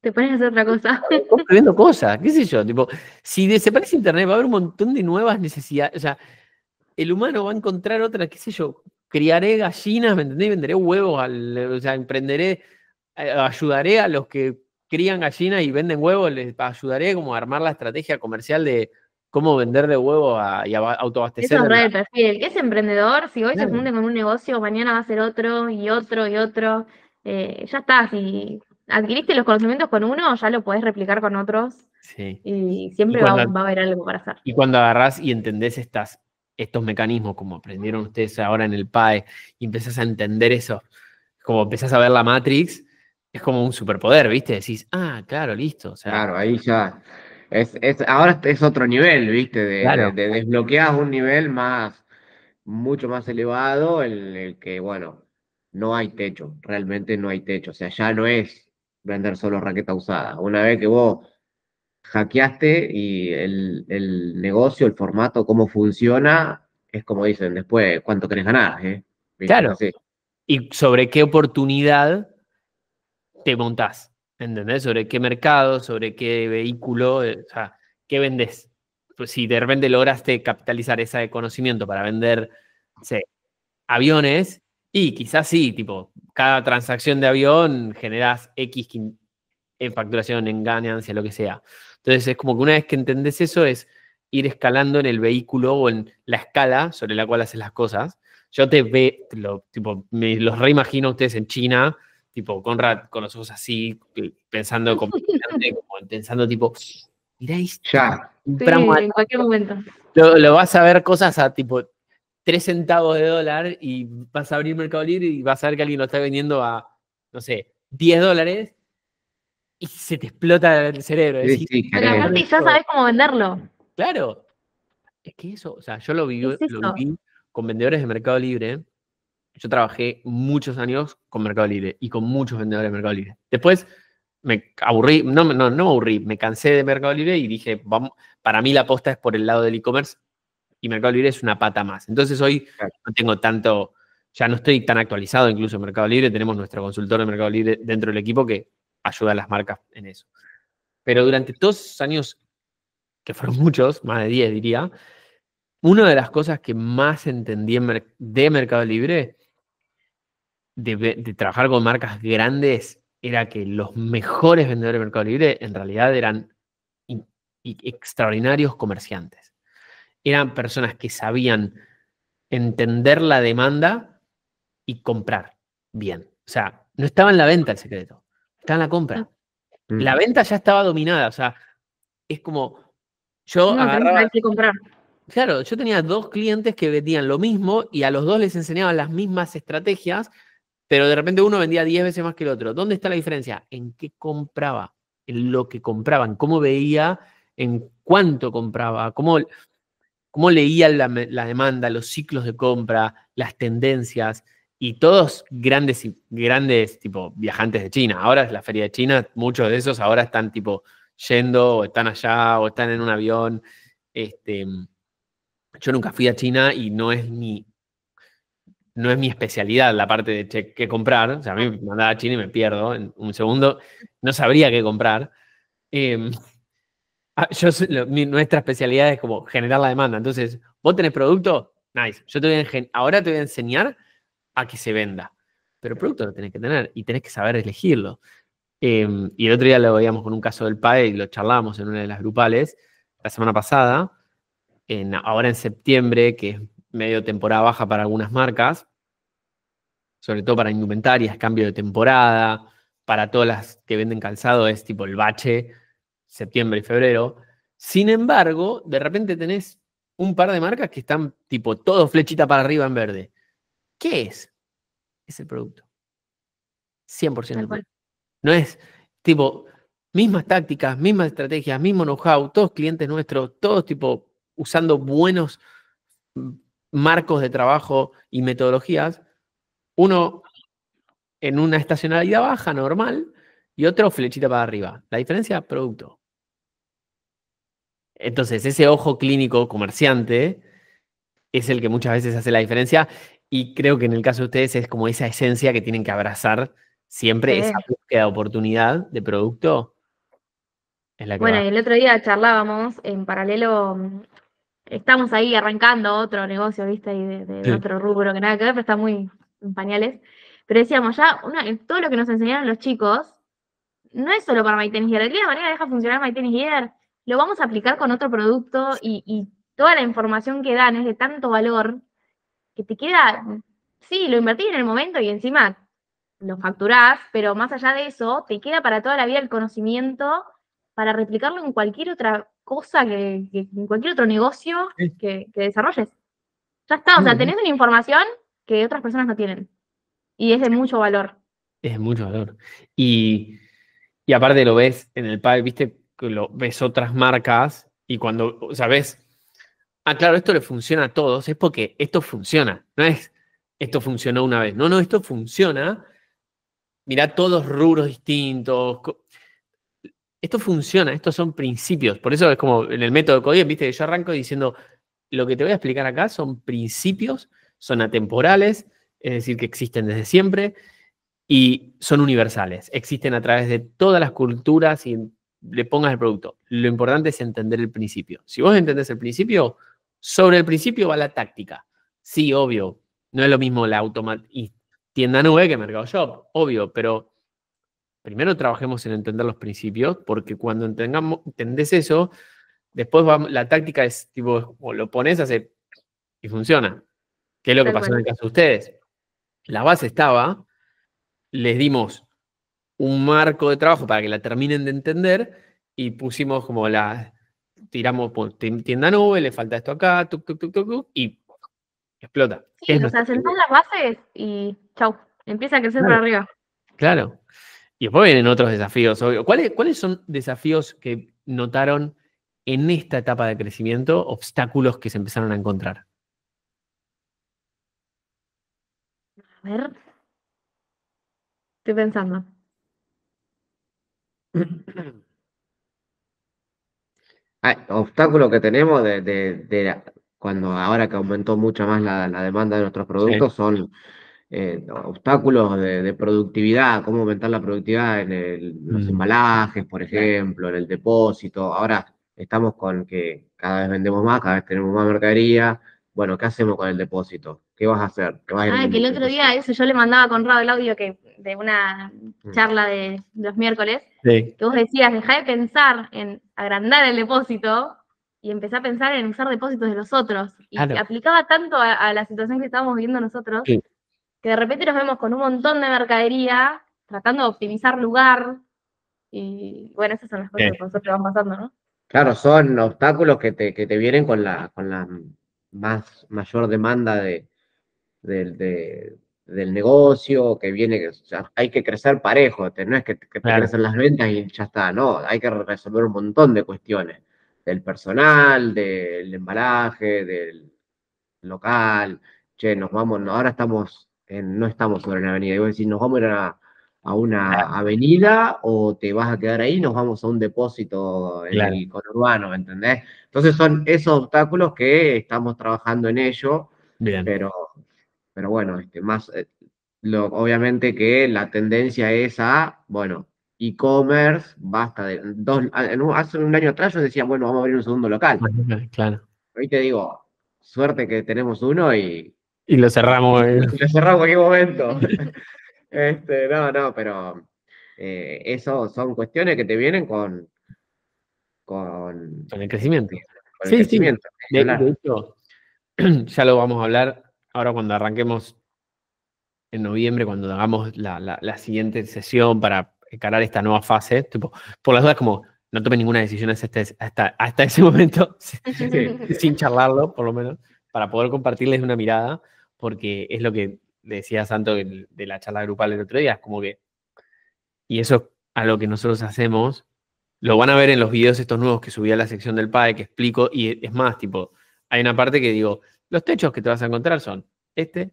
Te pones a hacer otra cosa. viendo cosas, qué sé yo. Tipo, si desaparece Internet, va a haber un montón de nuevas necesidades. O sea, el humano va a encontrar otra, qué sé yo, criaré gallinas, ¿me entendés? Venderé huevos, o sea, emprenderé eh, ayudaré a los que crían gallinas y venden huevos, les ayudaré como a armar la estrategia comercial de cómo vender huevos a, y a, autoabastecer. Eso es el Que es emprendedor, si hoy se funde con un negocio, mañana va a ser otro y otro y otro. Eh, ya está, si adquiriste los conocimientos con uno, ya lo podés replicar con otros. Y siempre va, a haber algo para hacer. Y cuando agarrás y entendés estas, estos mecanismos, como aprendieron ustedes ahora en el PAE, y empezás a entender eso, como empezás a ver la Matrix, es como un superpoder, ¿viste? Decís, ah, claro, listo. claro, ahí ya. Es, es, ahora es otro nivel, ¿viste? De, desbloquear desbloqueas un nivel más, mucho más elevado en el que, bueno, no hay techo, realmente no hay techo. O sea, ya no es vender solo raqueta usada. Una vez que vos hackeaste y el, negocio, el formato, cómo funciona, es como dicen después, cuánto querés ganar. Eh? Claro. Y sobre qué oportunidad te montás, ¿entendés? Sobre qué mercado, sobre qué vehículo, eh, o sea, qué vendés. Pues si de repente lograste capitalizar ese conocimiento para vender aviones, y quizás sí, tipo, cada transacción de avión generas X en facturación, en ganancia, lo que sea. Entonces es como que una vez que entendés eso es ir escalando en el vehículo o en la escala sobre la cual haces las cosas. Yo te veo, tipo, me los reimagino a ustedes en China tipo Conrad con los ojos así, pensando <laughs> como, pensando tipo, miráis, esto. Ya. en cualquier momento. Lo, vas a ver cosas a tipo 3 centavos de dólar y vas a abrir Mercado Libre y vas a ver que alguien lo está vendiendo a, no sé, 10 dólares y se te explota el cerebro. Sí, ya sabes cómo venderlo. Claro. Es que eso, o sea, yo lo viví, lo viví con vendedores de Mercado Libre yo trabajé muchos años con Mercado Libre y con muchos vendedores de Mercado Libre. Después me aburrí, no, me aburrí, me cansé de Mercado Libre y dije, para mí la aposta es por el lado del e-commerce y Mercado Libre es una pata más. Entonces hoy no tengo tanto, ya no estoy tan actualizado incluso en Mercado Libre, tenemos nuestro consultor de Mercado Libre dentro del equipo que ayuda a las marcas en eso. Pero durante todos esos años, que fueron <laughs> muchos, más de 10 diría, una de las cosas que más entendí de Mercado Libre de, trabajar con marcas grandes era que los mejores vendedores de Mercado Libre en realidad eran extraordinarios comerciantes. Eran personas que sabían entender la demanda y comprar bien. O sea, no estaba en la venta el secreto, estaba en la compra. Ah. La mm. venta ya estaba dominada, o sea, es como yo Claro, yo tenía dos clientes que vendían lo mismo y a los dos les enseñaba las mismas estrategias pero de repente uno vendía 10 veces más que el otro. ¿Dónde está la diferencia? En qué compraba, en lo que compraban, cómo veía, en cuánto compraba, cómo, cómo leía la, demanda, los ciclos de compra, las tendencias. Y todos grandes, grandes, tipo, viajantes de China. Ahora es la feria de China, muchos de esos ahora están, tipo, yendo o están allá o están en un avión. Este, yo nunca fui a China y no es mi no es mi especialidad la parte de qué comprar. O sea, a mí me mandaba a China y me pierdo en un segundo. No sabría qué comprar. Em, <laughs> ah, nuestra especialidad es como generar la demanda. Entonces, vos tenés producto, nice. Yo te ahora te voy a enseñar a que se venda. Pero producto lo tenés que tener y tenés que saber elegirlo. Em, y el otro día lo veíamos con un caso del PAE y lo charlábamos en una de las grupales la semana pasada. En, ahora en septiembre, que medio temporada baja para algunas marcas, sobre todo para indumentarias, cambio de temporada, para todas las que venden calzado es tipo el bache, septiembre y febrero. Sin embargo, de repente tenés un par de marcas que están tipo todo flechita para arriba en verde. ¿Qué es? Es el producto. 100% el producto. No es tipo mismas tácticas, mismas estrategias, mismo know-how, todos clientes nuestros, todos tipo usando buenos marcos de trabajo y metodologías, uno en una estacionalidad baja, normal, y otro flechita para arriba. La diferencia, producto. Entonces, ese ojo clínico comerciante es el que muchas veces hace la diferencia y creo que en el caso de ustedes es como esa esencia que tienen que abrazar siempre, esa búsqueda de oportunidad de producto. bueno, el otro día charlábamos en paralelo estamos ahí arrancando otro negocio, ¿viste? Y de, otro rubro que nada que ver, pero está muy en pañales. Pero decíamos, ya todo lo que nos enseñaron los chicos no es solo para MyTennisGear, de alguna manera deja funcionar MyTennisGear, lo vamos a aplicar con otro producto y, y toda la información que dan es de tanto valor que te queda. Sí, lo invertís en el momento y encima lo facturás, pero más allá de eso, te queda para toda la vida el conocimiento para replicarlo en cualquier otra cosa que, en cualquier otro negocio que, desarrolles. Ya está, o sea, tenés una información que otras personas no tienen. Y es de mucho valor. Es de mucho valor. Y, aparte lo ves en el pack, viste, lo ves otras marcas y cuando, o sea, ves, ah, claro, esto le funciona a todos, es porque esto funciona, no es esto funcionó una vez, no, no, esto funciona, mirá todos rubros distintos, esto funciona, estos son principios. Por eso es como en el método Codien, viste, yo arranco diciendo, lo que te voy a explicar acá son principios, son atemporales, es decir, que existen desde siempre y son universales, existen a través de todas las culturas y le pongas el producto. Lo importante es entender el principio. Si vos entendés el principio, sobre el principio va la táctica. Sí, obvio, no es lo mismo la y tienda nube que Mercado Shop, obvio, pero primero trabajemos en entender los principios, porque cuando entendés eso, después la táctica es tipo, o lo pones, hace y funciona. ¿Qué es lo que pasó en el caso de ustedes? La base estaba, les dimos un marco de trabajo para que la terminen de entender y pusimos como la, tiramos tienda nube, le falta esto acá, y explota. Sí, o sea, las bases y chau, empieza a crecer para arriba. Claro. Y después vienen otros desafíos, ¿Cuáles, son desafíos que notaron en esta etapa de crecimiento, obstáculos que se empezaron a encontrar? A ver. Estoy pensando. Ah, obstáculos que tenemos de, cuando ahora que aumentó mucho más la, demanda de nuestros productos son eh, obstáculos de, productividad, cómo aumentar la productividad en los mm. embalajes, por ejemplo, en el depósito. Ahora estamos con que cada vez vendemos más, cada vez tenemos más mercadería. Bueno, ¿qué hacemos con el depósito? ¿Qué vas a hacer? ah, que el otro día eso yo le mandaba a Conrado el audio de una mm. charla de, los miércoles, sí. que vos decías, dejá de pensar en agrandar el depósito y empezá a pensar en usar depósitos de los otros. Y aplicaba tanto a, la situación que estábamos viviendo nosotros, sí de repente nos vemos con un montón de mercadería, tratando de optimizar lugar, y bueno, esas son las cosas que nosotros van pasando, ¿no? Claro, son obstáculos que te, que te vienen con la, con la más mayor demanda de, del negocio, que viene, hay que crecer parejo, no es que, que crecen las ventas y ya está, no, hay que resolver un montón de cuestiones, del personal, del embalaje, del local, che, nos vamos, ahora estamos no estamos sobre una avenida. Y vos decís, nos vamos a ir a, una ah. avenida o te vas a quedar ahí, nos vamos a un depósito en el conurbano, ¿entendés? Entonces son esos obstáculos que estamos trabajando en ello, Pero, pero bueno, este, más, eh, obviamente que la tendencia es a, bueno, e-commerce, basta de, dos, hace un año atrás yo decía, bueno, vamos a abrir un segundo local. <laughs> Claro. Hoy te digo, suerte que tenemos uno y y lo cerramos. Lo eh. cerramos en qué momento. <laughs> este, no, no, pero eh, eso son cuestiones que te vienen con. Con, el crecimiento. sí, sí. De, hecho, <clears throat> ya lo vamos a hablar ahora cuando arranquemos en noviembre, cuando hagamos la, la, siguiente sesión para encarar esta nueva fase. por las dudas, como no tome ninguna decisión hasta, este, hasta, ese <laughs> momento, sin charlarlo, por lo menos, para poder compartirles una mirada porque es lo que decía Santo de la charla grupal el otro día, es como que, y eso a lo que nosotros hacemos, lo van a ver en los videos estos nuevos que subí a la sección del PAE, que explico, y es más, tipo, hay una parte que digo, los techos que te vas a encontrar son este,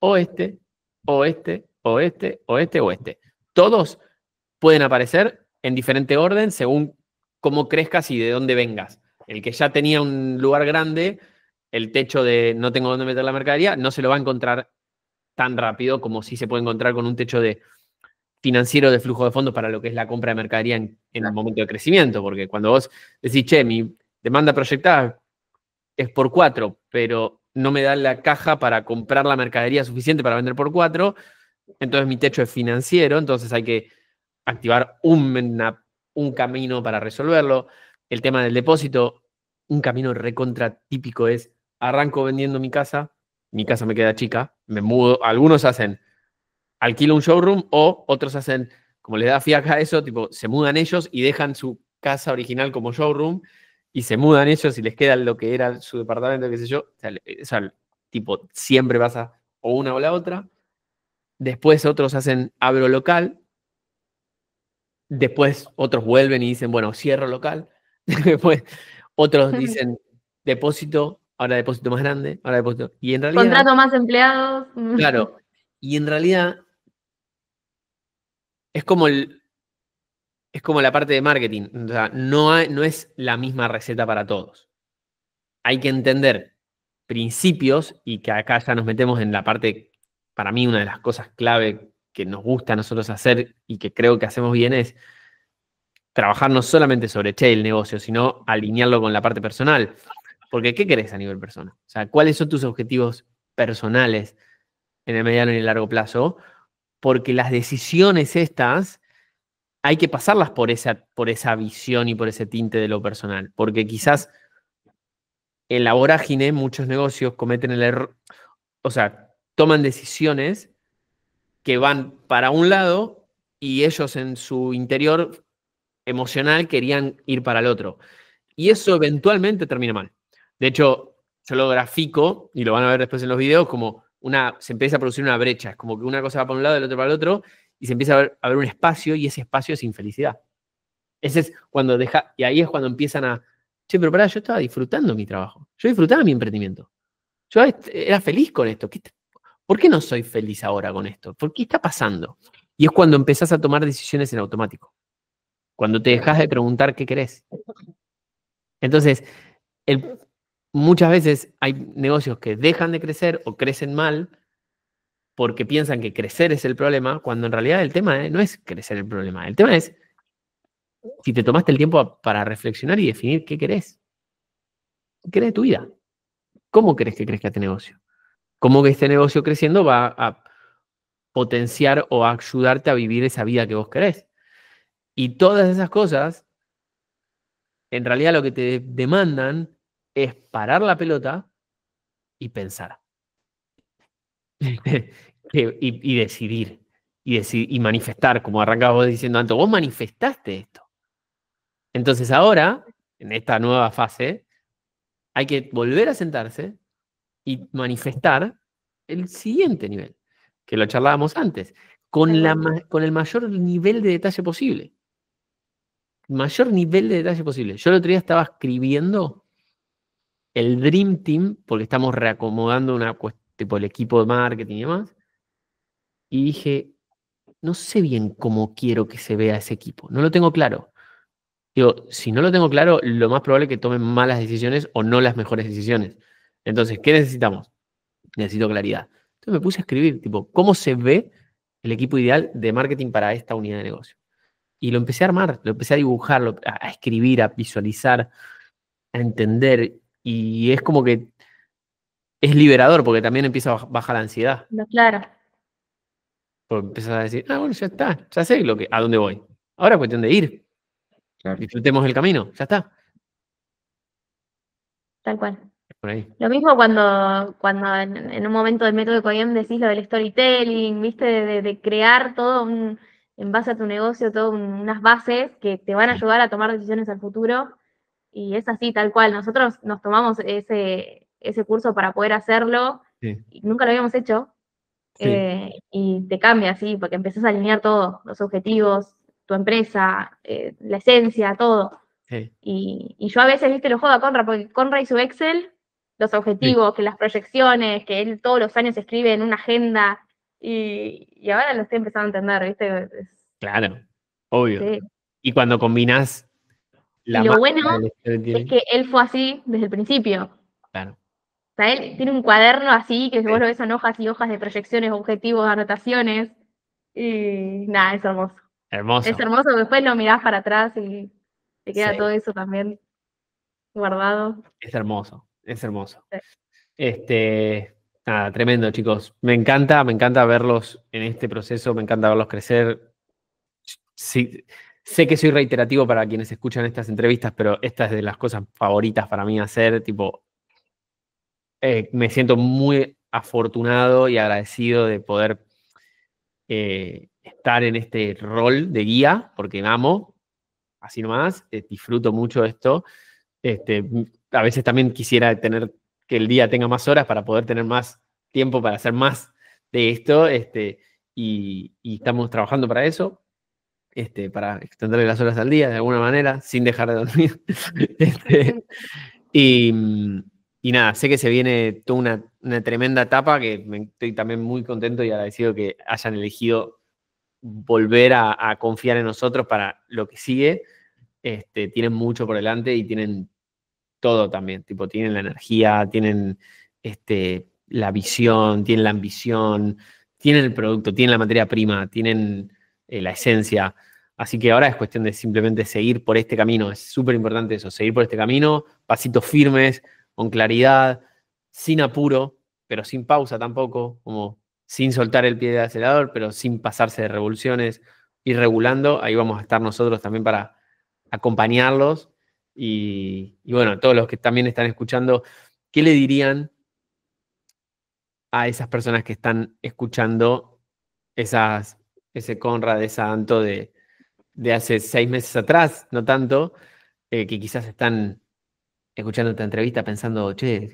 o este, o este, o este, o este, o este. Todos pueden aparecer en diferente orden según cómo crezcas y de dónde vengas. El que ya tenía un lugar grande el techo de no tengo dónde meter la mercadería, no se lo va a encontrar tan rápido como si se puede encontrar con un techo de financiero de flujo de fondos para lo que es la compra de mercadería en, el momento de crecimiento, porque cuando vos decís, che, mi demanda proyectada es por cuatro, pero no me da la caja para comprar la mercadería suficiente para vender por cuatro, entonces mi techo es financiero, entonces hay que activar un, un camino para resolverlo. El tema del depósito, un camino recontra típico es arranco vendiendo mi casa, mi casa me queda chica, me mudo, algunos hacen alquilo un showroom o otros hacen, como les da fiaca eso, tipo, se mudan ellos y dejan su casa original como showroom y se mudan ellos y les queda lo que era su departamento, qué sé yo. o sea tipo, siempre pasa o una o la otra. Después otros hacen abro local. Después otros vuelven y dicen, bueno, cierro local. <laughs> Después otros <laughs> dicen depósito, ahora depósito más grande, ahora depósito. Y en realidad. Contrato más empleados. Claro. <laughs> Y en realidad es como el. Es como la parte de marketing. O sea, no, no es la misma receta para todos. Hay que entender principios y que acá ya nos metemos en la parte, para mí, una de las cosas clave que nos gusta a nosotros hacer y que creo que hacemos bien es trabajar no solamente sobre, che, el negocio, sino alinearlo con la parte personal. Porque, ¿qué querés a nivel personal? O sea, ¿cuáles son tus objetivos personales en el mediano y el largo plazo? Porque las decisiones estas hay que pasarlas por esa, por esa visión y por ese tinte de lo personal. Porque quizás en la vorágine muchos negocios cometen el error, o sea, toman decisiones que van para un lado y ellos en su interior emocional querían ir para el otro. Y eso eventualmente termina mal. De hecho, yo lo grafico, y lo van a ver después en los videos, como una, se empieza a producir una brecha, es como que una cosa va para un lado, el otro para el otro, y se empieza a ver, un espacio, y ese espacio es infelicidad. Ese es cuando deja, y ahí es cuando empiezan a, che, pero pará, yo estaba disfrutando mi trabajo, yo disfrutaba mi emprendimiento, yo era feliz con esto, ¿por qué no soy feliz ahora con esto? ¿Por qué está pasando? Y es cuando empezás a tomar decisiones en automático, cuando te dejas de preguntar qué querés. Entonces, el, muchas veces hay negocios que dejan de crecer o crecen mal porque piensan que crecer es el problema, cuando en realidad el tema eh, no es crecer el problema, el tema es si te tomaste el tiempo para reflexionar y definir qué querés. ¿Qué querés de tu vida? ¿Cómo crees que crezca este negocio? ¿Cómo que este negocio creciendo va a potenciar o a ayudarte a vivir esa vida que vos querés? Y todas esas cosas, en realidad lo que te demandan es parar la pelota y pensar. <laughs> y, decidir. Y, y manifestar, como arrancabas diciendo antes, vos manifestaste esto. Entonces ahora, en esta nueva fase, hay que volver a sentarse y manifestar el siguiente nivel, que lo charlábamos antes, con, la, con el mayor nivel de detalle posible. Mayor nivel de detalle posible. Yo el otro día estaba escribiendo el Dream Team, porque estamos reacomodando una tipo el equipo de marketing y demás. Y dije, no sé bien cómo quiero que se vea ese equipo, no lo tengo claro. Digo, si no lo tengo claro, lo más probable es que tomen malas decisiones o no las mejores decisiones. Entonces, ¿qué necesitamos? Necesito claridad. Entonces me puse a escribir, tipo, ¿cómo se ve el equipo ideal de marketing para esta unidad de negocio? Y lo empecé a armar, lo empecé a dibujar, a escribir, a visualizar, a entender y es como que es liberador porque también empieza a bajar la ansiedad. claro. Porque empiezas a decir, ah, bueno, ya está, ya sé lo que, a dónde voy. Ahora es cuestión de ir. Disfrutemos el camino, ya está. Tal cual. Lo mismo cuando, cuando en, un momento del método de Coyem decís lo del storytelling, viste, de, crear todo un, en base a tu negocio, todas unas bases que te van a ayudar a tomar decisiones al futuro y es así tal cual. Nosotros nos tomamos ese, ese curso para poder hacerlo, y nunca lo habíamos hecho, eh, y te cambia, así porque empezás a alinear todo, los objetivos, tu empresa, eh, la esencia, todo. Y, yo a veces, viste, lo juego a Conra, porque Conra y su Excel, los objetivos, que las proyecciones, que él todos los años escribe en una agenda, y, y ahora lo estoy empezando a entender, viste. Claro, obvio. Y cuando combinas y lo bueno es que él fue así desde el principio. Claro. O sea, él tiene un cuaderno así, que vos lo ves son hojas y hojas de proyecciones, objetivos, anotaciones. Y nada, es hermoso. Hermoso. Es hermoso, después lo mirás para atrás y te queda todo eso también guardado. Es hermoso, es hermoso. Este, nada, tremendo, chicos. Me encanta, me encanta verlos en este proceso, me encanta verlos crecer. Sí, Sé que soy reiterativo para quienes escuchan estas entrevistas, pero esta es de las cosas favoritas para mí hacer. Tipo, eh, me siento muy afortunado y agradecido de poder eh, estar en este rol de guía, porque amo, así nomás, eh, disfruto mucho esto. Este, a veces también quisiera tener que el día tenga más horas para poder tener más tiempo para hacer más de esto, este, y estamos trabajando para eso este, para extenderle las horas al día de alguna manera, sin dejar de dormir. <laughs> Este, y, nada, sé que se viene toda una, tremenda etapa que estoy también muy contento y agradecido que hayan elegido volver a, confiar en nosotros para lo que sigue. Este, tienen mucho por delante y tienen todo también, tipo, tienen la energía, tienen este, la visión, tienen la ambición, tienen el producto, tienen la materia prima, tienen eh, la esencia. Así que ahora es cuestión de simplemente seguir por este camino. Es súper importante eso, seguir por este camino, pasitos firmes, con claridad, sin apuro, pero sin pausa tampoco, como sin soltar el pie del acelerador, pero sin pasarse de revoluciones, ir regulando. Ahí vamos a estar nosotros también para acompañarlos. Y, y bueno, todos los que también están escuchando, ¿qué le dirían a esas personas que están escuchando esas ese Conrad, de santo de, hace seis meses atrás, no tanto, eh, que quizás están escuchando esta entrevista pensando, che,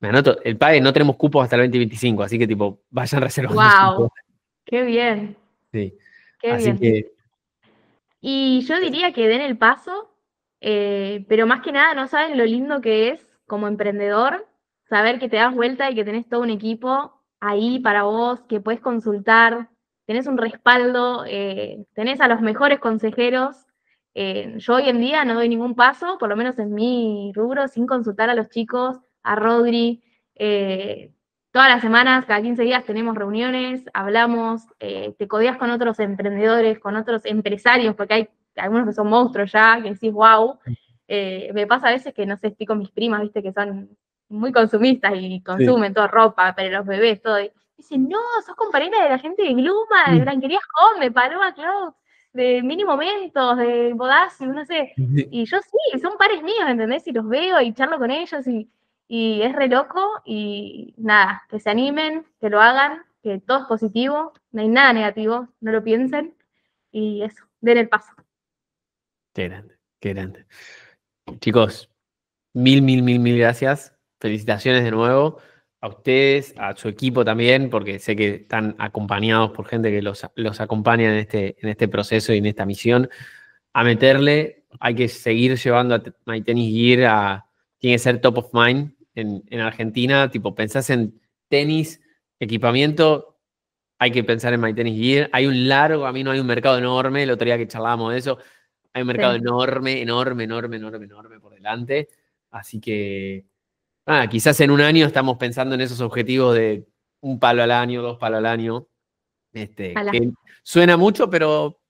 me anoto, el PAE no tenemos cupos hasta el 2025, así que tipo, vayan reservando. ¡Wow! ¡Qué bien! Sí. así que. Y yo diría que den el paso, eh, pero más que nada no saben lo lindo que es como emprendedor saber que te das vuelta y que tenés todo un equipo ahí para vos, que puedes consultar, tenés un respaldo, eh, tenés a los mejores consejeros. Eh, yo hoy en día no doy ningún paso, por lo menos en mi rubro, sin consultar a los chicos, a Rodri. Eh, todas las semanas, cada 15 días tenemos reuniones, hablamos, te codeas con otros emprendedores, con otros empresarios, porque hay algunos que son monstruos ya, que decís, wow. me pasa a veces que, no sé, estoy con mis primas, viste, que son muy consumistas y consumen toda ropa, pero los bebés, todo. Dice, no, sos compañera de la gente de Gluma, de mm. Blanquerías Home, de Paloma Cloud, de Mini Momentos, de Bodas, no sé. Y yo sí, son pares míos, ¿entendés? Y los veo y charlo con ellos y, y es re loco y nada, que se animen, que lo hagan, que todo es positivo, no hay nada negativo, no lo piensen y eso, den el paso. Qué grande, qué grande. Chicos, mil, mil, mil, mil gracias. Felicitaciones de nuevo a ustedes, a su equipo también, porque sé que están acompañados por gente que los, acompaña en este, en este proceso y en esta misión, a meterle, hay que seguir llevando a My Tennis Gear a, tiene que ser top of mind en, Argentina, tipo, pensás en tenis, equipamiento, hay que pensar en My Tennis Gear, hay un largo a mí no hay un mercado enorme, el otro día que charlábamos de eso, hay un mercado enorme, enorme, enorme, enorme, enorme por delante, así que ah, quizás en un año estamos pensando en esos objetivos de un palo al año, dos palos al año. Este, suena mucho, pero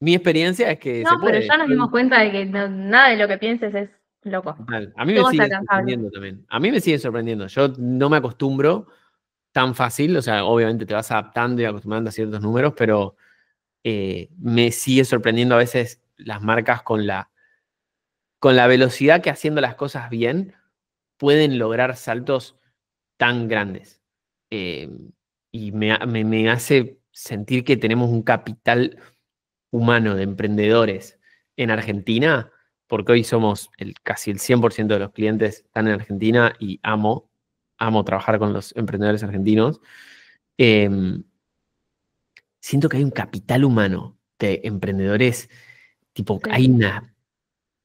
mi experiencia es que. No, pero ya nos dimos cuenta de que nada de lo que pienses es loco. A mí me sigue sorprendiendo también. A mí me sigue sorprendiendo. Yo no me acostumbro tan fácil, o sea, obviamente te vas adaptando y acostumbrando a ciertos números, pero eh, me sigue sorprendiendo a veces las marcas con la, con la velocidad que haciendo las cosas bien pueden lograr saltos tan grandes. Em, y me, hace sentir que tenemos un capital humano de emprendedores en Argentina, porque hoy somos el, casi el 100% de los clientes están en Argentina y amo, amo trabajar con los emprendedores argentinos. Em, siento que hay un capital humano de emprendedores, tipo, hay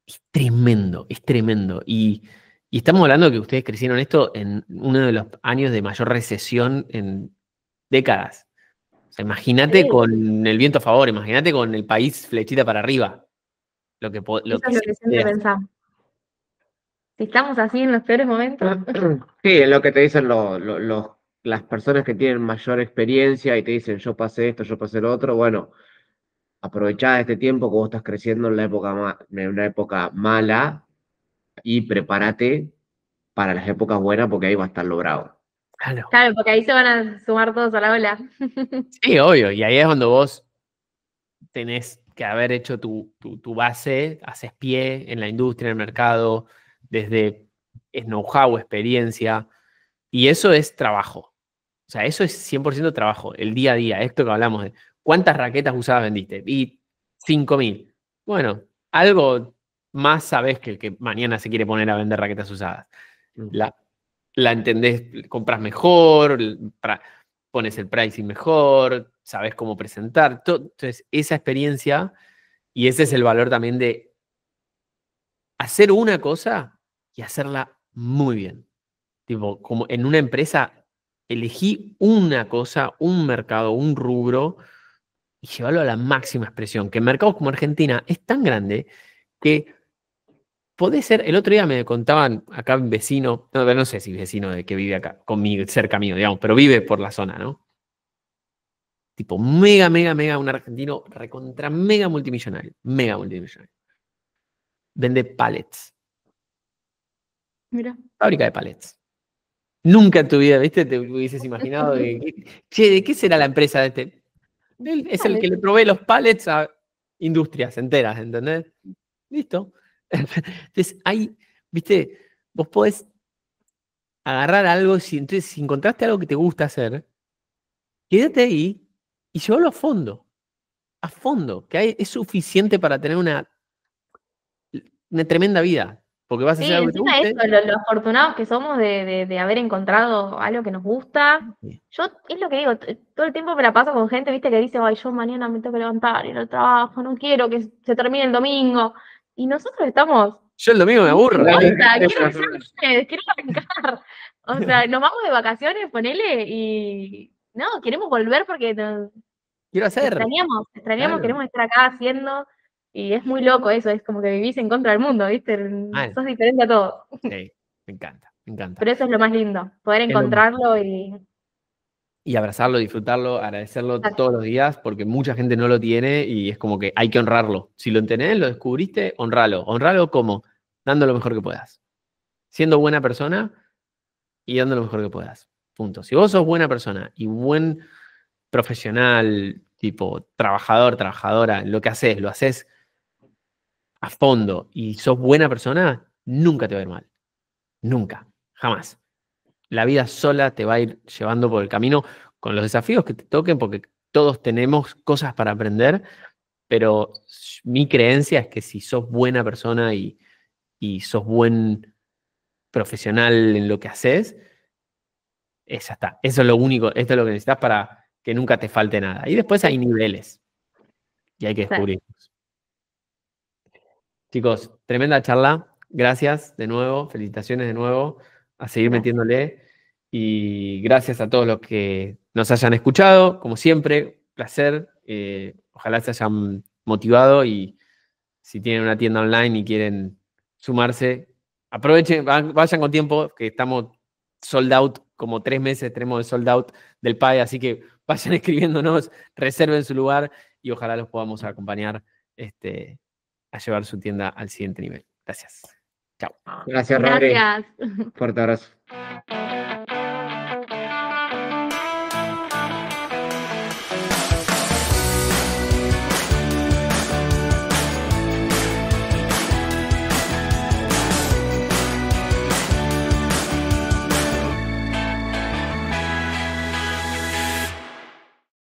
Es tremendo, es tremendo. Y y estamos hablando de que ustedes crecieron esto en uno de los años de mayor recesión en décadas. imagínate con el viento a favor, imagínate con el país flechita para arriba. Lo que, Eso es lo que siempre pensamos. Si estamos así en los peores momentos. <clears throat> Sí, es lo que te dicen las personas que tienen mayor experiencia y te dicen yo pasé esto, yo pasé lo otro. Bueno, aprovechá este tiempo que vos estás creciendo en la época, en una época mala y prepárate para las épocas buenas porque ahí va a estar logrado. Claro. claro, porque ahí se van a sumar todos a la ola. Sí, obvio, y ahí es cuando vos tenés que haber hecho tu, tu, base, haces pie en la industria, en el mercado, desde know-how, experiencia, y eso es trabajo. O sea, eso es 100% trabajo, el día a día, esto que hablamos de cuántas raquetas usadas vendiste, y 5.000. Bueno, algo más sabes que el que mañana se quiere poner a vender raquetas usadas. Mm. La, la entendés, compras mejor, pones el pricing mejor, sabes cómo presentar. entonces, esa experiencia y ese es el valor también de hacer una cosa y hacerla muy bien. Tipo, como en una empresa, elegí una cosa, un mercado, un rubro y llevarlo a la máxima expresión. Que en mercados como Argentina es tan grande que Puede ser, el otro día me contaban acá un vecino, no, no sé si vecino de que vive acá, conmigo, cerca mío, digamos, pero vive por la zona, ¿no? Tipo, mega, mega, mega, un argentino recontra mega multimillonario, mega multimillonario. Vende pallets. Mira. Fábrica de pallets. Nunca en tu vida, ¿viste? Te hubieses imaginado. De, che, ¿de qué será la empresa de este? es el que le provee los pallets a industrias enteras, ¿entendés? Listo. Entonces, hay, viste, vos podés agarrar algo, si, entonces, si encontraste algo que te gusta hacer, quédate ahí y llévalo a fondo, a fondo, que es suficiente para tener una, una tremenda vida. Porque vas a hacer algo que afortunados que somos de, haber encontrado algo que nos gusta. Yo, es lo que digo, todo el tiempo me la paso con gente, viste, que dice, ay, yo mañana me tengo que levantar, ir al trabajo, no quiero que se termine el domingo. Y nosotros estamos. Yo el domingo me aburro. O sea, quiero quiero arrancar. O sea, nos vamos de vacaciones, ponele, y. No, queremos volver porque. Quiero hacer. Extrañamos, extrañamos, queremos estar acá haciendo. Y es muy loco eso, es como que vivís en contra del mundo, ¿viste? Sos diferente a todo. Sí, me encanta, me encanta. Pero eso es lo más lindo, poder encontrarlo y y abrazarlo, disfrutarlo, agradecerlo todos los días, porque mucha gente no lo tiene y es como que hay que honrarlo. Si lo entendés, lo descubriste, honralo. Honralo como dando lo mejor que puedas. Siendo buena persona y dando lo mejor que puedas. Punto. Si vos sos buena persona y buen profesional, tipo trabajador, trabajadora, lo que haces, lo haces a fondo y sos buena persona, nunca te va a ir mal. Nunca. Jamás la vida sola te va a ir llevando por el camino con los desafíos que te toquen, porque todos tenemos cosas para aprender, pero mi creencia es que si sos buena persona y, sos buen profesional en lo que haces, eh, ya está. Eso es lo único, esto es lo que necesitas para que nunca te falte nada. Y después hay niveles y hay que descubrirlos. Chicos, tremenda charla. Gracias de nuevo, felicitaciones de nuevo. A seguir metiéndole. Y gracias a todos los que nos hayan escuchado, como siempre, placer. Eh, ojalá se hayan motivado y si tienen una tienda online y quieren sumarse, aprovechen, vayan con tiempo, que estamos sold out, como tres meses tenemos de sold out del PAE, así que <laughs> vayan escribiéndonos, reserven su lugar y ojalá los podamos acompañar este, a llevar su tienda al siguiente nivel. Gracias. Chao. Gracias, Rodri. Gracias. Fuerte abrazo.